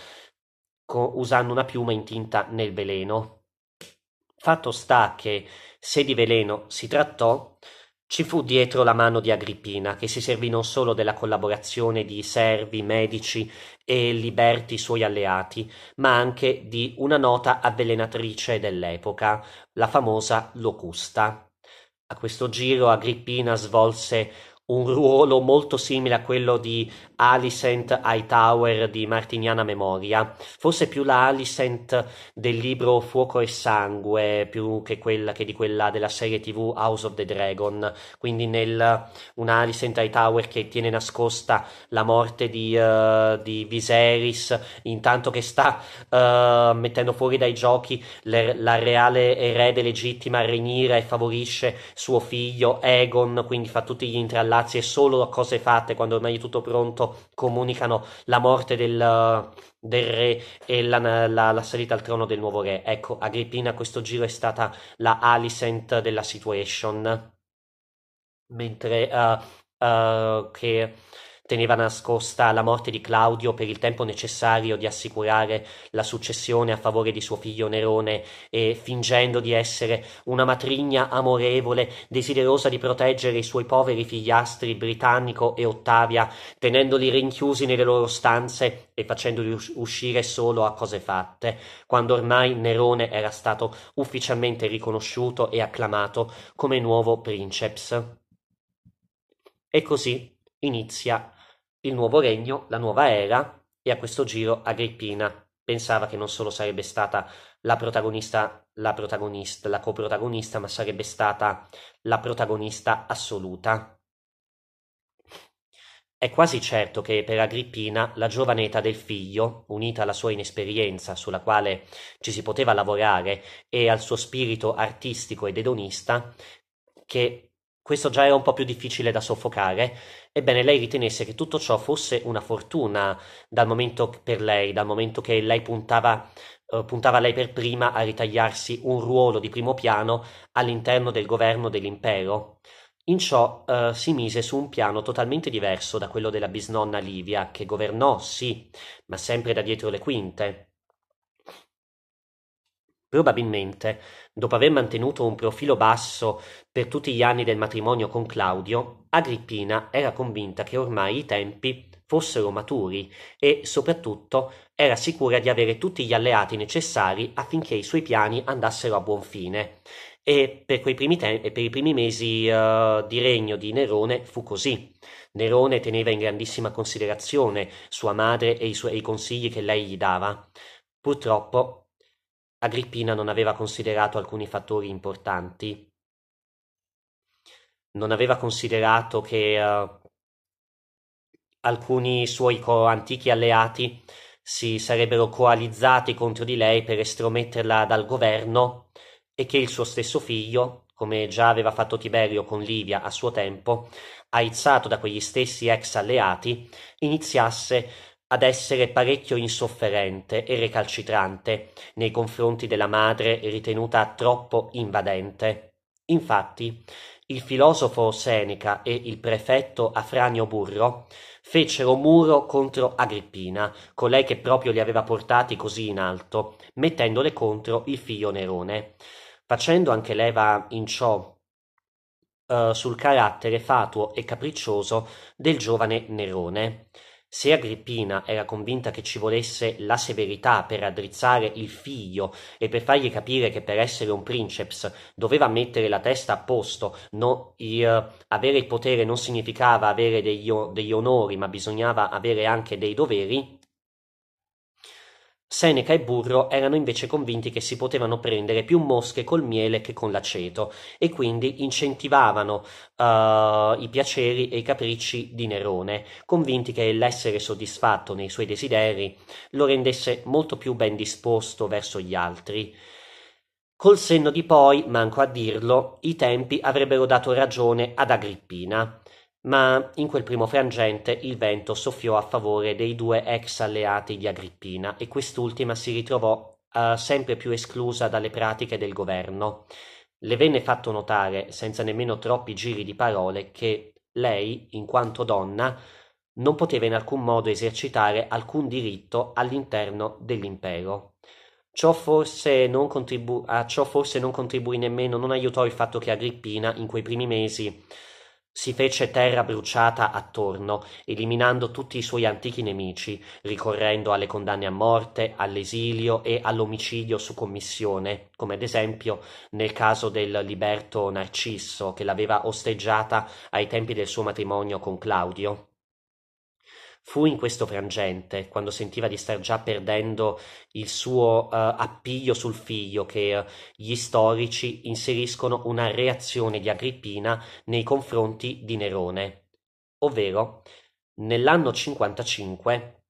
usando una piuma intinta nel veleno. Fatto sta che, se di veleno si trattò, ci fu dietro la mano di Agrippina, che si servì non solo della collaborazione di servi, medici e liberti suoi alleati, ma anche di una nota avvelenatrice dell'epoca, la famosa Locusta. A questo giro Agrippina svolse un ruolo molto simile a quello di Alicent Hightower di Martignana Memoria, forse più la Alicent del libro Fuoco e Sangue, più che quella che di quella della serie TV House of the Dragon, quindi nel, una Alicent Hightower che tiene nascosta la morte di, uh, di Viserys, intanto che sta uh, mettendo fuori dai giochi le, la reale erede legittima a regnire e favorisce suo figlio Egon, quindi fa tutti gli intrallazzi e solo cose fatte quando ormai è tutto pronto comunicano la morte del, eh, del re e la, la, la, salita al trono del nuovo re. Ecco, Agrippina a questo giro è stata la Alicent della situation, mentre uh, uh, che teneva nascosta la morte di Claudio per il tempo necessario di assicurare la successione a favore di suo figlio Nerone e, fingendo di essere una matrigna amorevole, desiderosa di proteggere i suoi poveri figliastri Britannico e Ottavia, tenendoli rinchiusi nelle loro stanze e facendoli uscire solo a cose fatte, quando ormai Nerone era stato ufficialmente riconosciuto e acclamato come nuovo princeps. E così inizia il nuovo regno, la nuova era e a questo giro Agrippina pensava che non solo sarebbe stata la protagonista, la protagonista, la coprotagonista, ma sarebbe stata la protagonista assoluta. È quasi certo che per Agrippina la giovane età del figlio, unita alla sua inesperienza sulla quale ci si poteva lavorare e al suo spirito artistico ed edonista, che questo già era un po' più difficile da soffocare, ebbene lei ritenesse che tutto ciò fosse una fortuna dal momento per lei, dal momento che lei puntava, eh, puntava lei per prima a ritagliarsi un ruolo di primo piano all'interno del governo dell'impero. In ciò eh, si mise su un piano totalmente diverso da quello della bisnonna Livia, che governò, sì, ma sempre da dietro le quinte. Probabilmente, dopo aver mantenuto un profilo basso per tutti gli anni del matrimonio con Claudio, Agrippina era convinta che ormai i tempi fossero maturi e, soprattutto, era sicura di avere tutti gli alleati necessari affinché i suoi piani andassero a buon fine. E per, te- e per i primi mesi uh, di regno di Nerone fu così. Nerone teneva in grandissima considerazione sua madre e i, su- e i consigli che lei gli dava. Purtroppo Agrippina non aveva considerato alcuni fattori importanti. Non aveva considerato che uh, alcuni suoi co- antichi alleati si sarebbero coalizzati contro di lei per estrometterla dal governo e che il suo stesso figlio, come già aveva fatto Tiberio con Livia a suo tempo, aizzato da quegli stessi ex alleati, iniziasse ad essere parecchio insofferente e recalcitrante nei confronti della madre ritenuta troppo invadente. Infatti, il filosofo Seneca e il prefetto Afranio Burro fecero muro contro Agrippina, colei che proprio li aveva portati così in alto, mettendole contro il figlio Nerone, facendo anche leva in ciò uh, sul carattere fatuo e capriccioso del giovane Nerone. Se Agrippina era convinta che ci volesse la severità per addrizzare il figlio e per fargli capire che per essere un princeps doveva mettere la testa a posto, no, i, uh, eh, avere il potere non significava avere degli, degli onori, ma bisognava avere anche dei doveri, Seneca e Burro erano invece convinti che si potevano prendere più mosche col miele che con l'aceto e quindi incentivavano uh, i piaceri e i capricci di Nerone, convinti che l'essere soddisfatto nei suoi desideri lo rendesse molto più ben disposto verso gli altri. Col senno di poi, manco a dirlo, i tempi avrebbero dato ragione ad Agrippina, ma in quel primo frangente il vento soffiò a favore dei due ex alleati di Agrippina e quest'ultima si ritrovò eh, sempre più esclusa dalle pratiche del governo. Le venne fatto notare, senza nemmeno troppi giri di parole, che lei, in quanto donna, non poteva in alcun modo esercitare alcun diritto all'interno dell'impero. Ciò forse, contribu- a ciò forse non contribuì nemmeno, non aiutò il fatto che Agrippina in quei primi mesi si fece terra bruciata attorno, eliminando tutti i suoi antichi nemici, ricorrendo alle condanne a morte, all'esilio e all'omicidio su commissione, come ad esempio nel caso del liberto Narcisso che l'aveva osteggiata ai tempi del suo matrimonio con Claudio. Fu in questo frangente, quando sentiva di star già perdendo il suo uh, appiglio sul figlio, che uh, gli storici inseriscono una reazione di Agrippina nei confronti di Nerone. Ovvero, nell'anno 55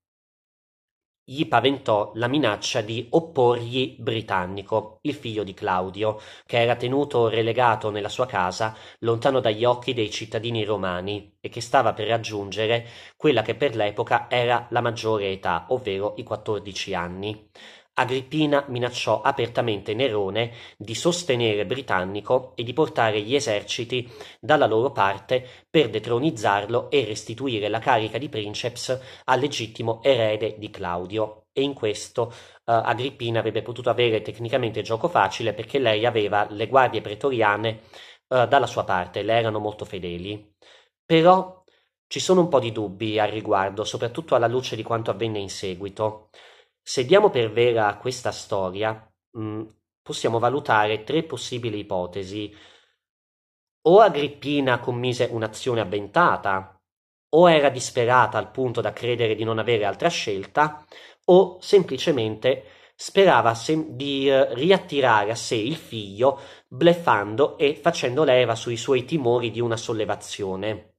gli paventò la minaccia di opporgli Britannico, il figlio di Claudio, che era tenuto relegato nella sua casa, lontano dagli occhi dei cittadini romani, e che stava per raggiungere quella che per l'epoca era la maggiore età, ovvero i quattordici anni. Agrippina minacciò apertamente Nerone di sostenere Britannico e di portare gli eserciti dalla loro parte per detronizzarlo e restituire la carica di princeps al legittimo erede di Claudio. E in questo uh, Agrippina avrebbe potuto avere tecnicamente gioco facile perché lei aveva le guardie pretoriane uh, dalla sua parte, le erano molto fedeli. Però ci sono un po' di dubbi al riguardo, soprattutto alla luce di quanto avvenne in seguito. Se diamo per vera questa storia, mh, mm, possiamo valutare tre possibili ipotesi. O Agrippina commise un'azione avventata, o era disperata al punto da credere di non avere altra scelta, o semplicemente sperava sem- di uh, riattirare a sé il figlio, bleffando e facendo leva sui suoi timori di una sollevazione.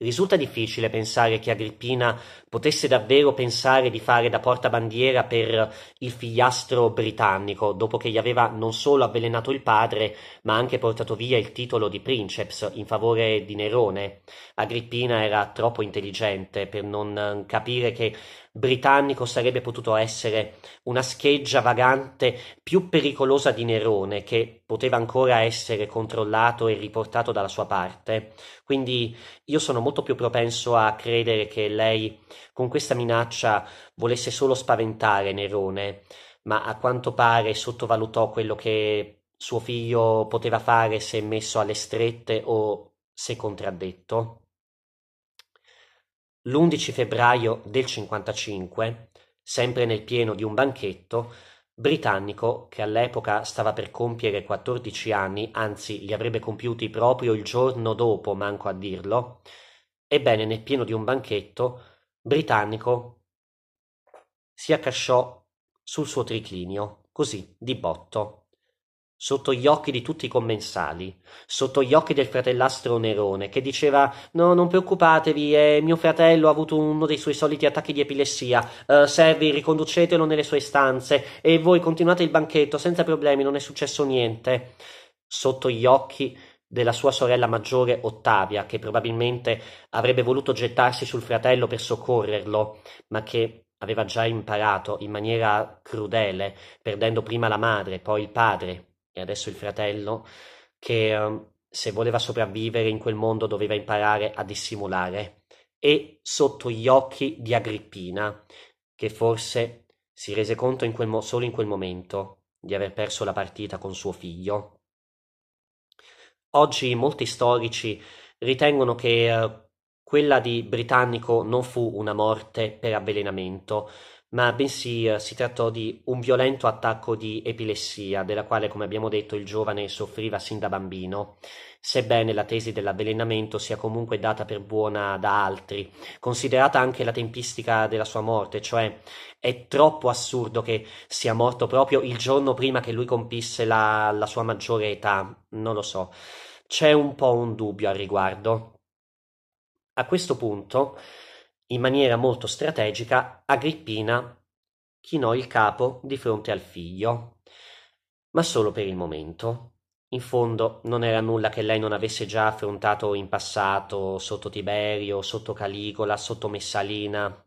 Risulta difficile pensare che Agrippina potesse davvero pensare di fare da portabandiera per il figliastro britannico, dopo che gli aveva non solo avvelenato il padre, ma anche portato via il titolo di princeps in favore di Nerone. Agrippina era troppo intelligente per non eh, capire che britannico sarebbe potuto essere una scheggia vagante più pericolosa di Nerone, che poteva ancora essere controllato e riportato dalla sua parte. Quindi io sono molto più propenso a credere che lei con questa minaccia volesse solo spaventare Nerone, ma a quanto pare sottovalutò quello che suo figlio poteva fare se messo alle strette o se contraddetto. L'11 febbraio del 55, sempre nel pieno di un banchetto, Britannico, che all'epoca stava per compiere 14 anni, anzi li avrebbe compiuti proprio il giorno dopo, manco a dirlo, ebbene nel pieno di un banchetto, Britannico si accasciò sul suo triclinio, così di botto sotto gli occhi di tutti i commensali, sotto gli occhi del fratellastro Nerone, che diceva No, non preoccupatevi, eh, mio fratello ha avuto uno dei suoi soliti attacchi di epilessia. Eh, servi, riconducetelo nelle sue stanze, e voi continuate il banchetto senza problemi, non è successo niente. Sotto gli occhi della sua sorella maggiore Ottavia, che probabilmente avrebbe voluto gettarsi sul fratello per soccorrerlo, ma che aveva già imparato in maniera crudele, perdendo prima la madre, poi il padre, e adesso il fratello, che ehm, se voleva sopravvivere in quel mondo doveva imparare a dissimulare, e sotto gli occhi di Agrippina, che forse si rese conto in mo- solo in quel momento di aver perso la partita con suo figlio. Oggi molti storici ritengono che eh, quella di Britannico non fu una morte per avvelenamento, ma bensì eh, si trattò di un violento attacco di epilessia, della quale, come abbiamo detto, il giovane soffriva sin da bambino, sebbene la tesi dell'avvelenamento sia comunque data per buona da altri, considerata anche la tempistica della sua morte, cioè è troppo assurdo che sia morto proprio il giorno prima che lui compisse la, la sua maggiore età, non lo so. C'è un po' un dubbio al riguardo. A questo punto, in maniera molto strategica Agrippina chinò il capo di fronte al figlio, ma solo per il momento. In fondo non era nulla che lei non avesse già affrontato in passato, sotto Tiberio, sotto Caligola, sotto Messalina.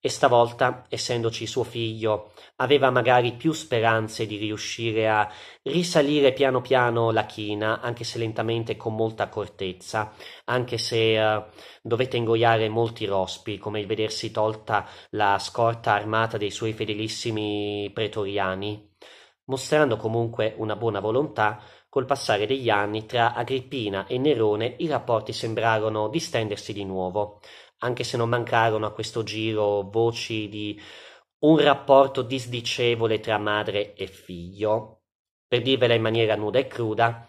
E stavolta, essendoci suo figlio, aveva magari più speranze di riuscire a risalire piano piano la china, anche se lentamente e con molta accortezza, anche se uh, dovette ingoiare molti rospi, come il vedersi tolta la scorta armata dei suoi fedelissimi pretoriani, mostrando comunque una buona volontà, col passare degli anni tra Agrippina e Nerone i rapporti sembrarono distendersi di nuovo, anche se non mancarono a questo giro voci di un rapporto disdicevole tra madre e figlio. Per dirvela in maniera nuda e cruda,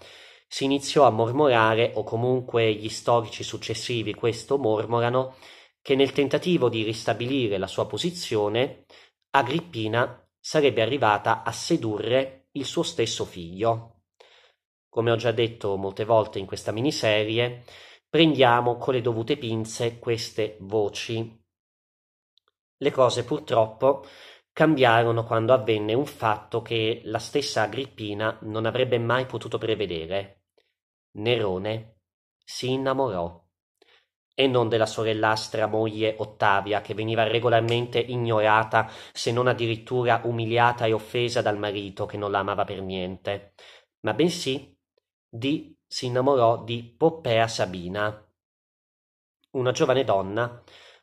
si iniziò a mormorare, o comunque gli storici successivi questo mormorano, che nel tentativo di ristabilire la sua posizione, Agrippina sarebbe arrivata a sedurre il suo stesso figlio. Come ho già detto molte volte in questa miniserie, Prendiamo con le dovute pinze queste voci. Le cose purtroppo cambiarono quando avvenne un fatto che la stessa Agrippina non avrebbe mai potuto prevedere. Nerone si innamorò e non della sorellastra moglie Ottavia, che veniva regolarmente ignorata, se non addirittura umiliata e offesa dal marito che non la amava per niente, ma bensì di si innamorò di Poppea Sabina, una giovane donna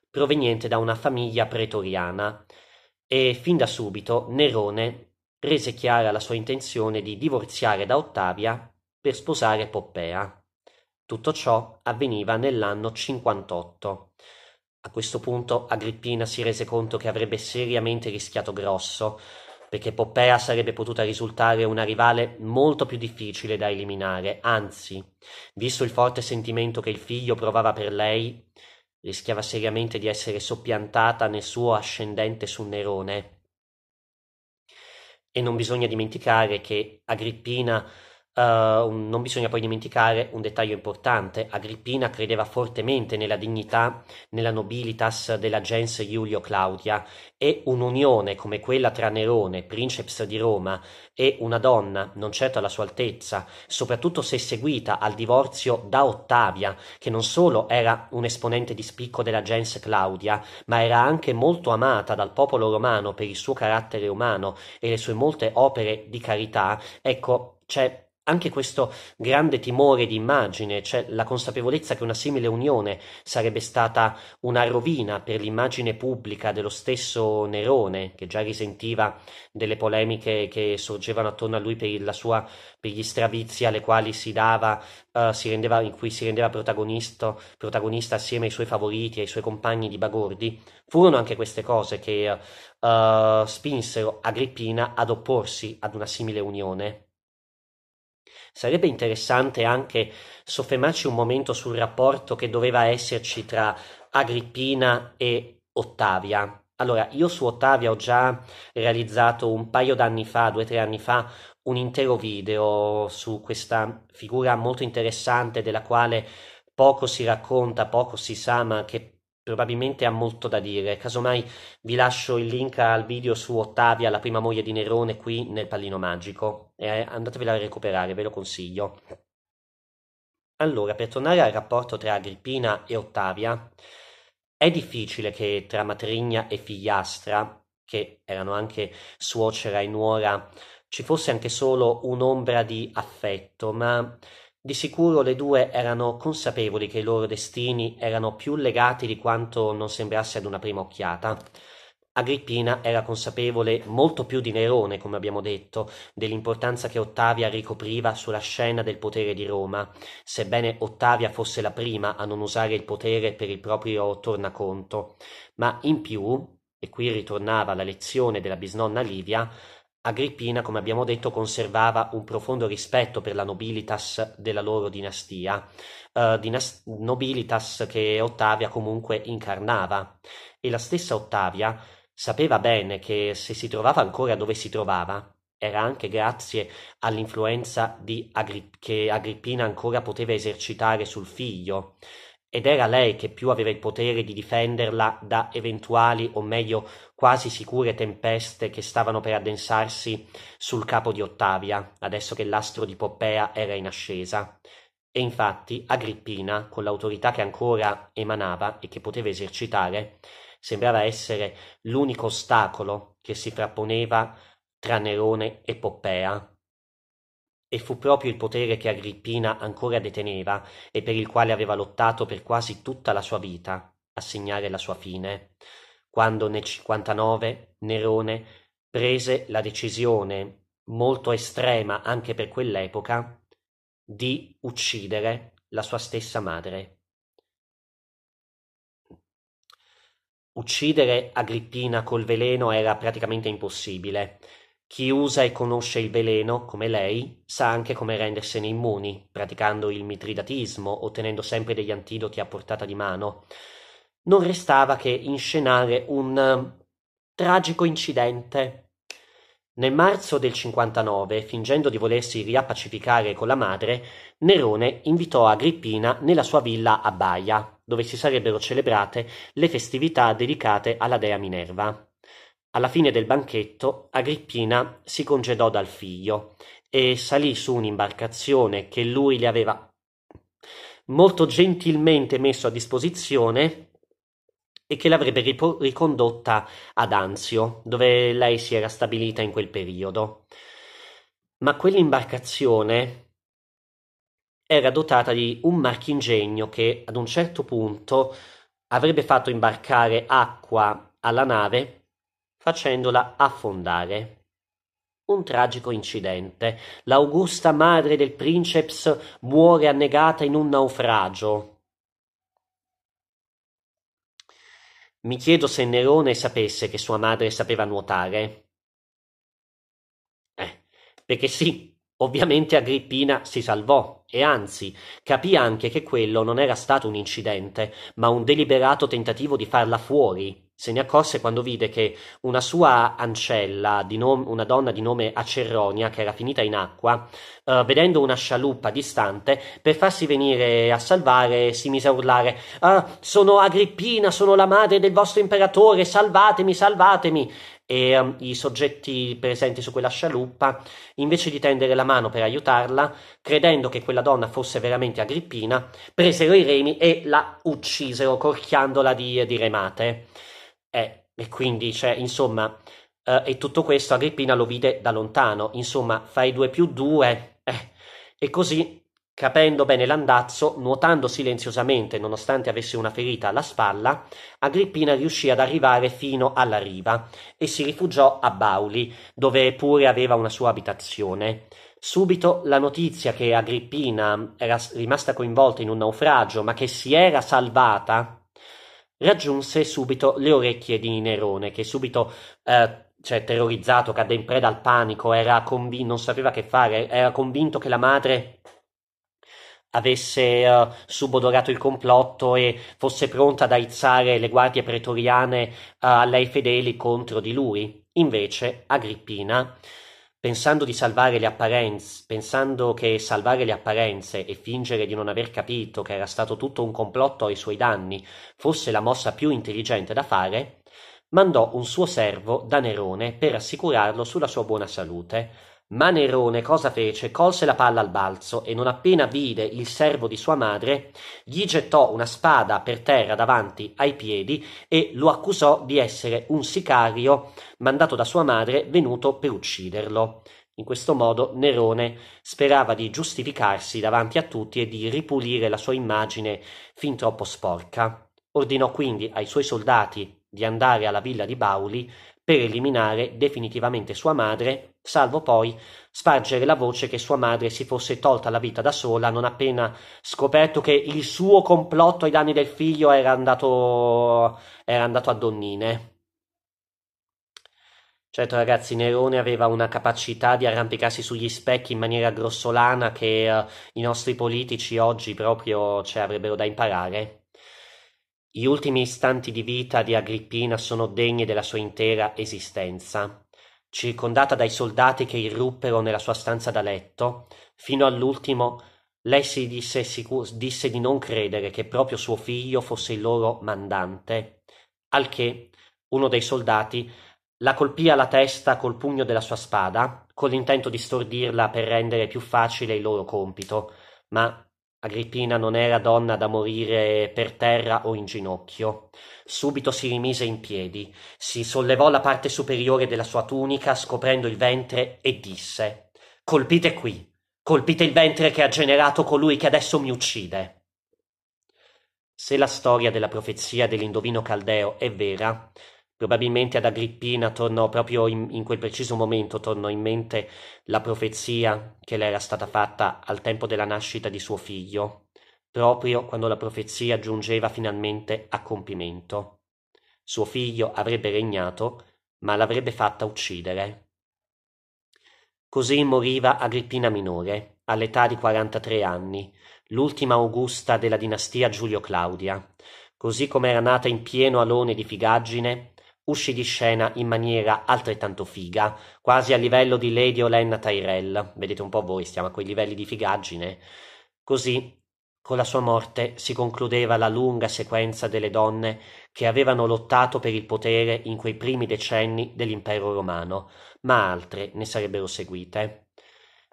proveniente da una famiglia pretoriana, e fin da subito Nerone rese chiara la sua intenzione di divorziare da Ottavia per sposare Poppea. Tutto ciò avveniva nell'anno 58. A questo punto Agrippina si rese conto che avrebbe seriamente rischiato grosso, perché Poppea sarebbe potuta risultare una rivale molto più difficile da eliminare, anzi, visto il forte sentimento che il figlio provava per lei, rischiava seriamente di essere soppiantata nel suo ascendente su Nerone. E non bisogna dimenticare che Agrippina Uh, non bisogna poi dimenticare un dettaglio importante, Agrippina credeva fortemente nella dignità, nella nobilitas della gens Iulio Claudia e un'unione come quella tra Nerone, princeps di Roma, e una donna, non certo alla sua altezza, soprattutto se seguita al divorzio da Ottavia, che non solo era un esponente di spicco della gens Claudia, ma era anche molto amata dal popolo romano per il suo carattere umano e le sue molte opere di carità, ecco, c'è anche questo grande timore di immagine, cioè la consapevolezza che una simile unione sarebbe stata una rovina per l'immagine pubblica dello stesso Nerone, che già risentiva delle polemiche che sorgevano attorno a lui per, sua, per gli stravizi alle quali si dava, uh, si rendeva, in cui si rendeva protagonista, protagonista assieme ai suoi favoriti, ai suoi compagni di Bagordi, furono anche queste cose che uh, spinsero Agrippina ad opporsi ad una simile unione. Sarebbe interessante anche soffermarci un momento sul rapporto che doveva esserci tra Agrippina e Ottavia. Allora, io su Ottavia ho già realizzato un paio d'anni fa, due o tre anni fa, un intero video su questa figura molto interessante della quale poco si racconta, poco si sa, ma che probabilmente ha molto da dire. Casomai vi lascio il link al video su Ottavia, la prima moglie di Nerone, qui nel pallino magico. Eh, andatevela a recuperare, ve lo consiglio. Allora, per tornare al rapporto tra Agrippina e Ottavia, è difficile che tra matrigna e figliastra, che erano anche suocera e nuora, ci fosse anche solo un'ombra di affetto, ma di sicuro le due erano consapevoli che i loro destini erano più legati di quanto non sembrasse ad una prima occhiata. Agrippina era consapevole molto più di Nerone, come abbiamo detto, dell'importanza che Ottavia ricopriva sulla scena del potere di Roma, sebbene Ottavia fosse la prima a non usare il potere per il proprio tornaconto. Ma in più, e qui ritornava la lezione della bisnonna Livia, Agrippina, come abbiamo detto, conservava un profondo rispetto per la nobilitas della loro dinastia, eh, dinas- nobilitas che Ottavia comunque incarnava. E la stessa Ottavia sapeva bene che se si trovava ancora dove si trovava, era anche grazie all'influenza Agri- che Agrippina ancora poteva esercitare sul figlio ed era lei che più aveva il potere di difenderla da eventuali, o meglio, quasi sicure tempeste che stavano per addensarsi sul capo di Ottavia, adesso che l'astro di Poppea era in ascesa. E infatti Agrippina, con l'autorità che ancora emanava e che poteva esercitare, sembrava essere l'unico ostacolo che si frapponeva tra Nerone e Poppea. E fu proprio il potere che Agrippina ancora deteneva e per il quale aveva lottato per quasi tutta la sua vita a segnare la sua fine quando nel 59 Nerone prese la decisione molto estrema anche per quell'epoca di uccidere la sua stessa madre. Uccidere Agrippina col veleno era praticamente impossibile. Chi usa e conosce il veleno, come lei, sa anche come rendersene immuni, praticando il mitridatismo, ottenendo sempre degli antidoti a portata di mano non restava che inscenare un ehm, tragico incidente. Nel marzo del 59, fingendo di volersi riappacificare con la madre, Nerone invitò Agrippina nella sua villa a Baia, dove si sarebbero celebrate le festività dedicate alla dea Minerva. Alla fine del banchetto, Agrippina si congedò dal figlio e salì su un'imbarcazione che lui le aveva molto gentilmente messo a disposizione e che l'avrebbe ricondotta ad Anzio, dove lei si era stabilita in quel periodo. Ma quell'imbarcazione era dotata di un marchingegno che ad un certo punto avrebbe fatto imbarcare acqua alla nave facendola affondare. Un tragico incidente. L'augusta madre del princeps muore annegata in un naufragio Mi chiedo se Nerone sapesse che sua madre sapeva nuotare. Eh, perché sì, Ovviamente Agrippina si salvò e anzi capì anche che quello non era stato un incidente, ma un deliberato tentativo di farla fuori. Se ne accorse quando vide che una sua ancella, nom- una donna di nome Acerronia, che era finita in acqua, eh, vedendo una scialuppa distante, per farsi venire a salvare si mise a urlare: ah, Sono Agrippina, sono la madre del vostro imperatore, salvatemi, salvatemi! e um, i soggetti presenti su quella scialuppa, invece di tendere la mano per aiutarla, credendo che quella donna fosse veramente Agrippina, presero i remi e la uccisero corchiandola di, di remate. Eh, e quindi, cioè, insomma, eh, e tutto questo Agrippina lo vide da lontano, insomma, fai due più due, eh, e così Capendo bene l'andazzo, nuotando silenziosamente nonostante avesse una ferita alla spalla, Agrippina riuscì ad arrivare fino alla riva e si rifugiò a Bauli, dove pure aveva una sua abitazione. Subito la notizia che Agrippina era rimasta coinvolta in un naufragio, ma che si era salvata, raggiunse subito le orecchie di Nerone, che subito eh, cioè terrorizzato, cadde in preda al panico, era convi- non sapeva che fare, era convinto che la madre avesse uh, subodorato il complotto e fosse pronta ad aizzare le guardie pretoriane uh, a lei fedeli contro di lui. Invece, Agrippina, pensando di salvare le apparenze, pensando che salvare le apparenze e fingere di non aver capito che era stato tutto un complotto ai suoi danni fosse la mossa più intelligente da fare, mandò un suo servo da Nerone per assicurarlo sulla sua buona salute ma Nerone cosa fece? Colse la palla al balzo e non appena vide il servo di sua madre, gli gettò una spada per terra davanti ai piedi e lo accusò di essere un sicario mandato da sua madre venuto per ucciderlo. In questo modo Nerone sperava di giustificarsi davanti a tutti e di ripulire la sua immagine fin troppo sporca. Ordinò quindi ai suoi soldati di andare alla villa di Bauli per eliminare definitivamente sua madre, salvo poi spargere la voce che sua madre si fosse tolta la vita da sola non appena scoperto che il suo complotto ai danni del figlio era andato, era andato a donnine. Certo ragazzi, Nerone aveva una capacità di arrampicarsi sugli specchi in maniera grossolana che uh, i nostri politici oggi proprio ci avrebbero da imparare. Gli ultimi istanti di vita di Agrippina sono degni della sua intera esistenza. Circondata dai soldati che irruppero nella sua stanza da letto, fino all'ultimo lei si disse, sicur- disse di non credere che proprio suo figlio fosse il loro mandante, al che uno dei soldati la colpì alla testa col pugno della sua spada, con l'intento di stordirla per rendere più facile il loro compito, ma Agrippina non era donna da morire per terra o in ginocchio. Subito si rimise in piedi, si sollevò la parte superiore della sua tunica, scoprendo il ventre, e disse Colpite qui, colpite il ventre che ha generato colui che adesso mi uccide. Se la storia della profezia dell'indovino caldeo è vera, Probabilmente ad Agrippina tornò proprio in, in quel preciso momento, tornò in mente la profezia che le era stata fatta al tempo della nascita di suo figlio, proprio quando la profezia giungeva finalmente a compimento. Suo figlio avrebbe regnato, ma l'avrebbe fatta uccidere. Così moriva Agrippina minore, all'età di 43 anni, l'ultima Augusta della dinastia Giulio Claudia. Così come era nata in pieno alone di figaggine, uscì di scena in maniera altrettanto figa, quasi a livello di Lady Olenna Tyrell. Vedete un po' voi, stiamo a quei livelli di figaggine. Così, con la sua morte, si concludeva la lunga sequenza delle donne che avevano lottato per il potere in quei primi decenni dell'impero romano, ma altre ne sarebbero seguite.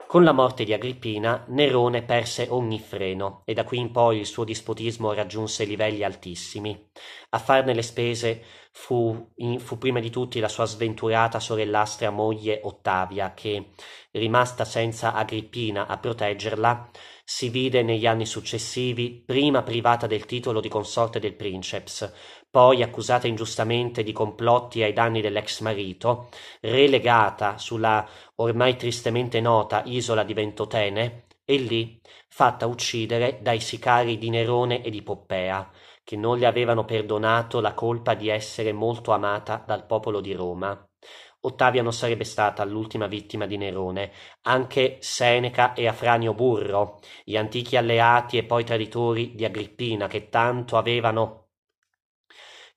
Con la morte di Agrippina, Nerone perse ogni freno e da qui in poi il suo dispotismo raggiunse livelli altissimi. A farne le spese fu, fu prima di tutti la sua sventurata sorellastra moglie Ottavia, che, rimasta senza Agrippina a proteggerla, si vide negli anni successivi prima privata del titolo di consorte del princeps, poi accusata ingiustamente di complotti ai danni dell'ex marito, relegata sulla ormai tristemente nota isola di Ventotene, e lì fatta uccidere dai sicari di Nerone e di Poppea, che non le avevano perdonato la colpa di essere molto amata dal popolo di Roma. Ottavia non sarebbe stata l'ultima vittima di Nerone, anche Seneca e Afranio Burro, gli antichi alleati e poi traditori di Agrippina che tanto avevano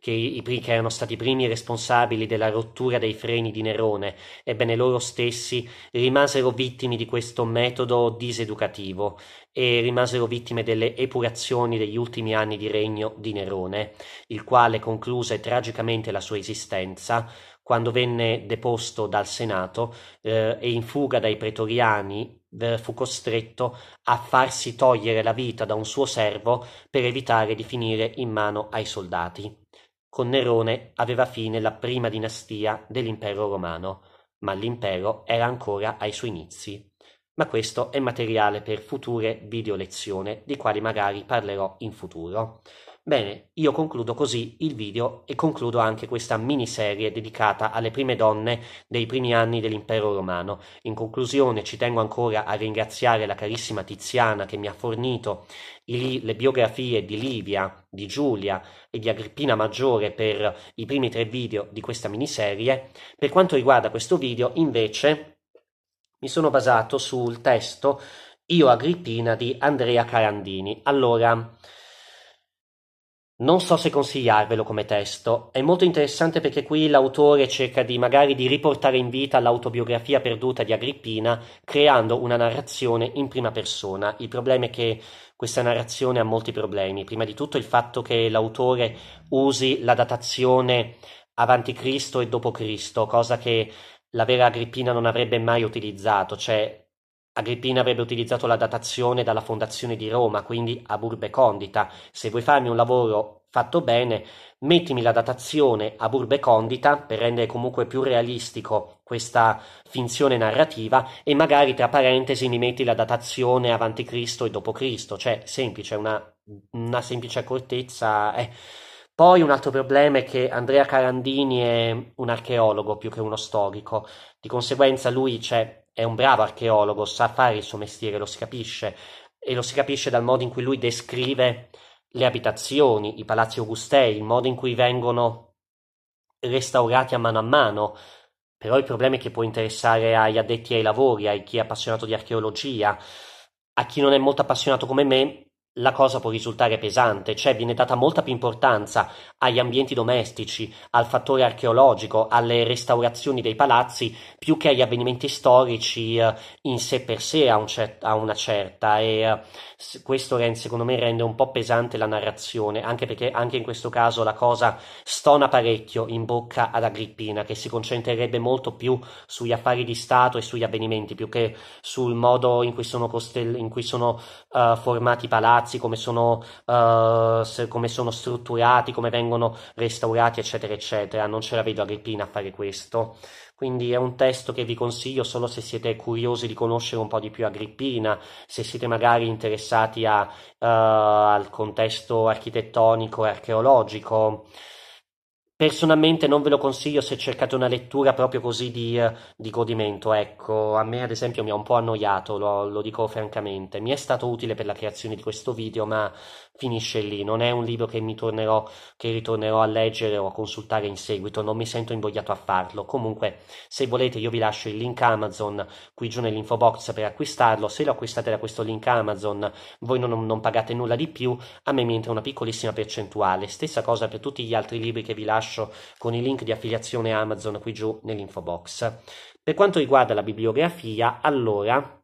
che, che erano stati i primi responsabili della rottura dei freni di Nerone, ebbene loro stessi rimasero vittime di questo metodo diseducativo e rimasero vittime delle epurazioni degli ultimi anni di regno di Nerone, il quale concluse tragicamente la sua esistenza quando venne deposto dal Senato eh, e in fuga dai pretoriani eh, fu costretto a farsi togliere la vita da un suo servo per evitare di finire in mano ai soldati. Con Nerone aveva fine la prima dinastia dell'impero romano, ma l'impero era ancora ai suoi inizi. Ma questo è materiale per future video lezione di quali magari parlerò in futuro. Bene, io concludo così il video e concludo anche questa miniserie dedicata alle prime donne dei primi anni dell'impero romano. In conclusione ci tengo ancora a ringraziare la carissima Tiziana che mi ha fornito le biografie di Livia, di Giulia e di Agrippina Maggiore per i primi tre video di questa miniserie. Per quanto riguarda questo video invece mi sono basato sul testo Io Agrippina di Andrea Carandini. Allora... Non so se consigliarvelo come testo, è molto interessante perché qui l'autore cerca di magari di riportare in vita l'autobiografia perduta di Agrippina creando una narrazione in prima persona. Il problema è che questa narrazione ha molti problemi. Prima di tutto il fatto che l'autore usi la datazione avanti Cristo e dopo Cristo, cosa che la vera Agrippina non avrebbe mai utilizzato, cioè Agrippina avrebbe utilizzato la datazione dalla fondazione di Roma, quindi a Burbe condita. Se vuoi farmi un lavoro fatto bene, mettimi la datazione a Burbe condita per rendere comunque più realistico questa finzione narrativa e magari tra parentesi mi metti la datazione avanti Cristo e dopo Cristo, cioè semplice, una, una semplice accortezza. Eh. Poi un altro problema è che Andrea Carandini è un archeologo più che uno storico, di conseguenza lui c'è è un bravo archeologo, sa fare il suo mestiere, lo si capisce e lo si capisce dal modo in cui lui descrive le abitazioni, i palazzi augustei, il modo in cui vengono restaurati a mano a mano. Però il problema è che può interessare agli addetti ai lavori, a chi è appassionato di archeologia, a chi non è molto appassionato come me, la cosa può risultare pesante, cioè viene data molta più importanza agli ambienti domestici, al fattore archeologico, alle restaurazioni dei palazzi, più che agli avvenimenti storici eh, in sé per sé a, un cer- a una certa e eh, questo rende, secondo me rende un po' pesante la narrazione, anche perché anche in questo caso la cosa stona parecchio in bocca ad Agrippina, che si concentrerebbe molto più sugli affari di Stato e sugli avvenimenti, più che sul modo in cui sono, costel- in cui sono eh, formati i palazzi palazzi, come sono, uh, se, come sono strutturati, come vengono restaurati, eccetera, eccetera. Non ce la vedo Agrippina a fare questo. Quindi è un testo che vi consiglio solo se siete curiosi di conoscere un po' di più Agrippina, se siete magari interessati a, uh, al contesto architettonico e archeologico. Personalmente non ve lo consiglio se cercate una lettura proprio così di, eh, di godimento, ecco, a me ad esempio mi ha un po' annoiato, lo, lo, dico francamente, mi è stato utile per la creazione di questo video, ma finisce lì, non è un libro che, tornerò, che ritornerò a leggere o a consultare in seguito, non mi sento invogliato a farlo, comunque se volete io vi lascio il link Amazon qui giù nell'info box per acquistarlo, se lo acquistate da questo link Amazon voi non, non pagate nulla di più, a me mi entra una piccolissima percentuale, stessa cosa per tutti gli altri libri che vi lascio lascio con i link di affiliazione Amazon qui giù nell'info box. Per quanto riguarda la bibliografia, allora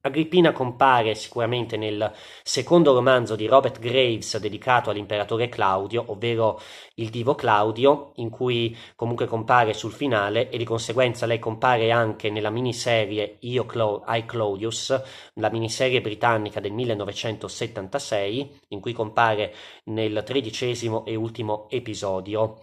Agrippina compare sicuramente nel secondo romanzo di Robert Graves dedicato all'imperatore Claudio, ovvero Il divo Claudio, in cui comunque compare sul finale e di conseguenza lei compare anche nella miniserie Io Clo- I Claudius, la miniserie britannica del 1976, in cui compare nel tredicesimo e ultimo episodio.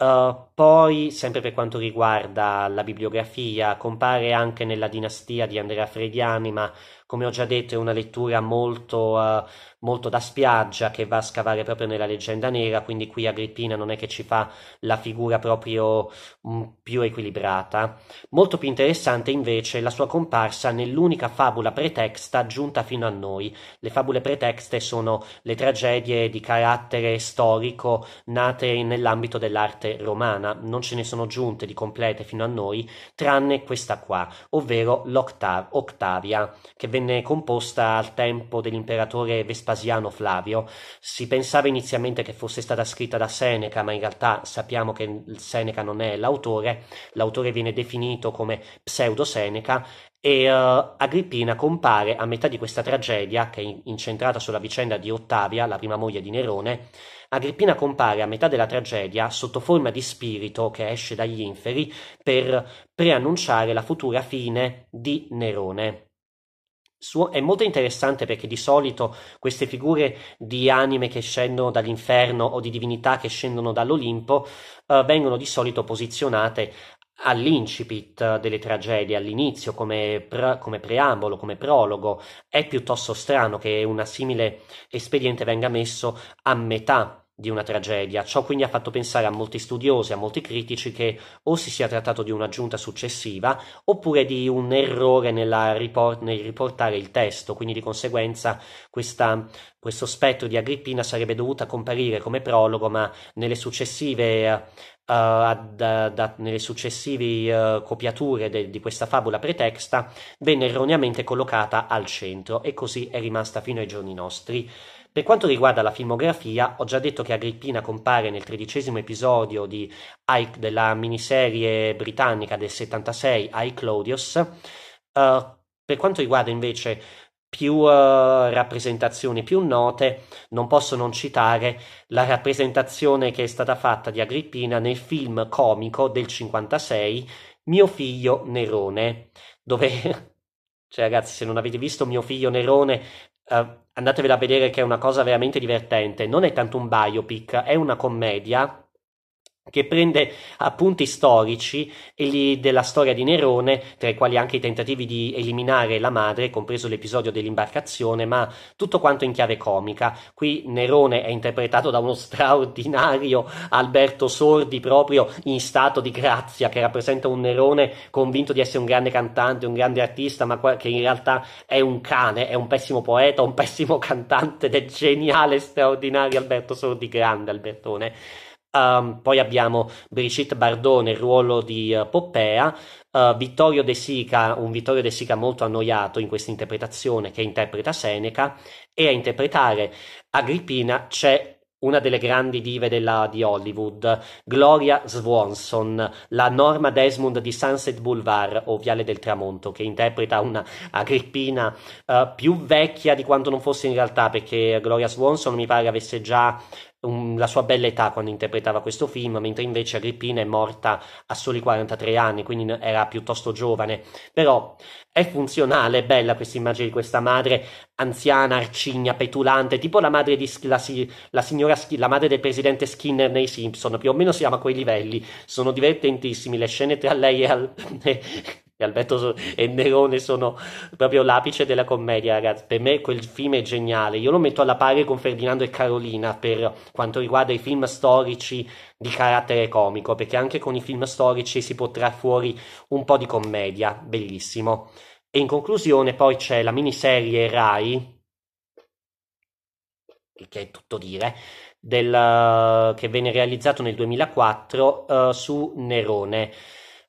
Eh, poi, sempre per quanto riguarda la bibliografia, compare anche nella dinastia di Andrea Frediani, ma come ho già detto, è una lettura molto, uh, molto, da spiaggia che va a scavare proprio nella leggenda nera, quindi qui Agrippina non è che ci fa la figura proprio mh, mm, più equilibrata. Molto più interessante invece è la sua comparsa nell'unica fabula pretexta giunta fino a noi. Le fabule pretexte sono le tragedie di carattere storico nate nell'ambito dell'arte romana, non ce ne sono giunte di complete fino a noi, tranne questa qua, ovvero l'Octavia, che venne composta al tempo dell'imperatore Vespasiano Flavio. Si pensava inizialmente che fosse stata scritta da Seneca, ma in realtà sappiamo che Seneca non è l'autore. L'autore viene definito come pseudo-Seneca e uh, Agrippina compare a metà di questa tragedia, che è incentrata sulla vicenda di Ottavia, la prima moglie di Nerone. Agrippina compare a metà della tragedia sotto forma di spirito che esce dagli inferi per preannunciare la futura fine di Nerone. Suo, è molto interessante perché di solito queste figure di anime che scendono dall'inferno o di divinità che scendono dall'Olimpo eh, vengono di solito posizionate all'incipit eh, delle tragedie, all'inizio, come, pre, come, preambolo, come prologo. È piuttosto strano che una simile espediente venga messo a metà di una tragedia. Ciò quindi ha fatto pensare a molti studiosi, a molti critici, che o si sia trattato di un'aggiunta successiva oppure di un errore riport- nel riportare il testo, quindi di conseguenza questa, questo spettro di Agrippina sarebbe dovuta comparire come prologo, ma nelle successive Uh, eh, da, da, nelle successive uh, copiature de, di questa fabula pretexta venne erroneamente collocata al centro e così è rimasta fino ai giorni nostri. Per quanto riguarda la filmografia, ho già detto che Agrippina compare nel tredicesimo episodio di, della miniserie britannica del 76 I Claudius. Uh, per quanto riguarda invece più uh, rappresentazioni più note, non posso non citare la rappresentazione che è stata fatta di Agrippina nel film comico del 56 Mio figlio Nerone, dove cioè ragazzi, se non avete visto Mio figlio Nerone, uh, andatevela a vedere che è una cosa veramente divertente, non è tanto un biopic, è una commedia che prende appunti storici della storia di Nerone, tra i quali anche i tentativi di eliminare la madre, compreso l'episodio dell'imbarcazione, ma tutto quanto in chiave comica. Qui Nerone è interpretato da uno straordinario Alberto Sordi, proprio in stato di grazia, che rappresenta un Nerone convinto di essere un grande cantante, un grande artista, ma che in realtà è un cane, è un pessimo poeta, un pessimo cantante del geniale, straordinario Alberto Sordi, grande Albertone. Um, poi abbiamo Brigitte Bardot nel ruolo di uh, Poppea, uh, Vittorio De Sica, un Vittorio De Sica molto annoiato in questa interpretazione che interpreta Seneca e a interpretare Agrippina c'è una delle grandi dive della, di Hollywood, Gloria Swanson, la Norma Desmond di Sunset Boulevard o Viale del Tramonto, che interpreta una Agrippina uh, più vecchia di quanto non fosse in realtà, perché Gloria Swanson mi pare avesse già la sua bella età quando interpretava questo film, mentre invece Agrippina è morta a soli 43 anni, quindi era piuttosto giovane. Però è funzionale, è bella questa immagine di questa madre anziana, arcigna, petulante, tipo la madre, di, la, la, signora, la madre del presidente Skinner nei Simpson, più o meno siamo a quei livelli, sono divertentissimi le scene tra lei e, al, Alberto e Nerone sono proprio l'apice della commedia, ragazzi. Per me quel film è geniale. Io lo metto alla pari con Ferdinando e Carolina per quanto riguarda i film storici di carattere comico, perché anche con i film storici si può trarre fuori un po' di commedia. Bellissimo. E in conclusione poi c'è la miniserie Rai, che è tutto dire, del, che venne realizzato nel 2004 uh, eh, su Nerone.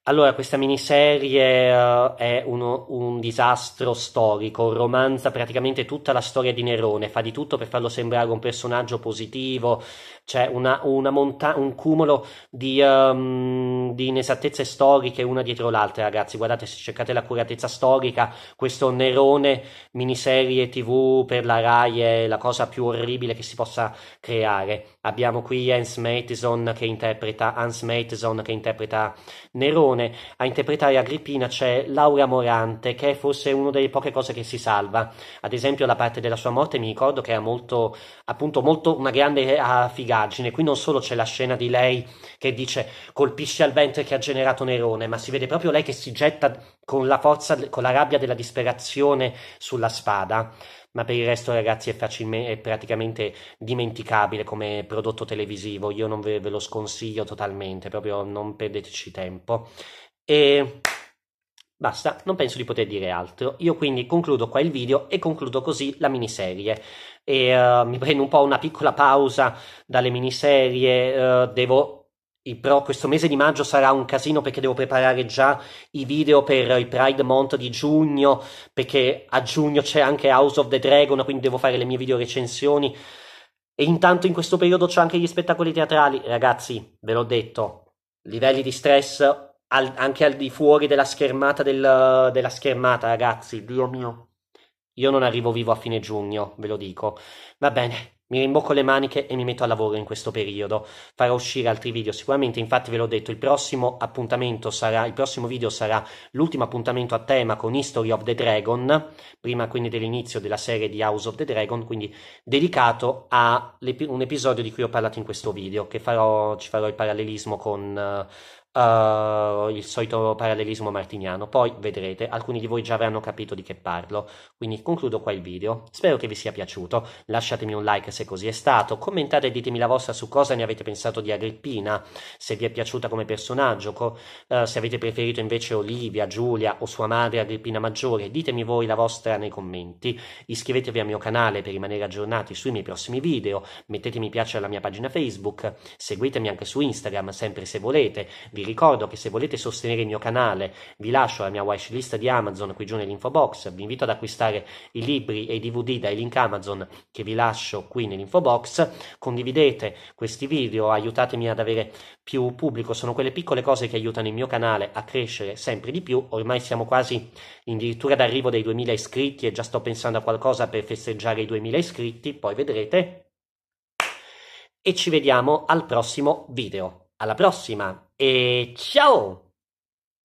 Allora, questa miniserie uh, è uno, un disastro storico, romanza praticamente tutta la storia di Nerone, fa di tutto per farlo sembrare un personaggio positivo, c'è una, una monta- un cumulo di, um, di, inesattezze storiche una dietro l'altra, ragazzi. Guardate, se cercate l'accuratezza storica, questo Nerone miniserie TV per la Rai è la cosa più orribile che si possa creare. Abbiamo qui Hans Matheson che interpreta, Hans Matheson che interpreta Nerone. A interpretare Agrippina c'è Laura Morante, che è forse una delle poche cose che si salva. Ad esempio, la parte della sua morte mi ricordo che era molto, appunto, molto una grande eh, figata stupidaggine. Qui non solo c'è la scena di lei che dice colpisce al vento che ha generato Nerone, ma si vede proprio lei che si getta con la forza, con la rabbia della disperazione sulla spada. Ma per il resto, ragazzi, è, facilmente, è praticamente dimenticabile come prodotto televisivo. Io non ve, ve lo sconsiglio totalmente, proprio non perdeteci tempo. E Basta, non penso di poter dire altro. Io quindi concludo qua il video e concludo così la miniserie e uh, mi prendo un po' una piccola pausa dalle miniserie, uh, devo però questo mese di maggio sarà un casino perché devo preparare già i video per il Pride Month di giugno, perché a giugno c'è anche House of the Dragon, quindi devo fare le mie video recensioni. E intanto in questo periodo c'è anche gli spettacoli teatrali. Ragazzi, ve l'ho detto, livelli di stress al, anche al di fuori della schermata del, della schermata, ragazzi, Dio mio. Io non arrivo vivo a fine giugno, ve lo dico. Va bene, mi rimbocco le maniche e mi metto a lavoro in questo periodo. Farò uscire altri video sicuramente, infatti ve l'ho detto, il prossimo appuntamento sarà, il prossimo video sarà l'ultimo appuntamento a tema con History of the Dragon, prima quindi dell'inizio della serie di House of the Dragon, quindi dedicato a un episodio di cui ho parlato in questo video, che farò, ci farò il parallelismo con... Uh, uh, il solito parallelismo martiniano. Poi vedrete, alcuni di voi già avranno capito di che parlo. Quindi concludo qua il video. Spero che vi sia piaciuto. Lasciatemi un like se così è stato. Commentate e ditemi la vostra su cosa ne avete pensato di Agrippina, se vi è piaciuta come personaggio, co- uh, se avete preferito invece Olivia, Giulia o sua madre Agrippina Maggiore. Ditemi voi la vostra nei commenti. Iscrivetevi al mio canale per rimanere aggiornati sui miei prossimi video. Mettetemi piace alla mia pagina Facebook. Seguitemi anche su Instagram, sempre se volete. Vi vi ricordo che se volete sostenere il mio canale vi lascio la mia wishlist di Amazon qui giù nell'info box, vi invito ad acquistare i libri e i DVD dai link Amazon che vi lascio qui nell'info box, condividete questi video, aiutatemi ad avere più pubblico, sono quelle piccole cose che aiutano il mio canale a crescere sempre di più, ormai siamo quasi addirittura d'arrivo dei 2000 iscritti e già sto pensando a qualcosa per festeggiare i 2000 iscritti, poi vedrete e ci vediamo al prossimo video alla prossima e ciao!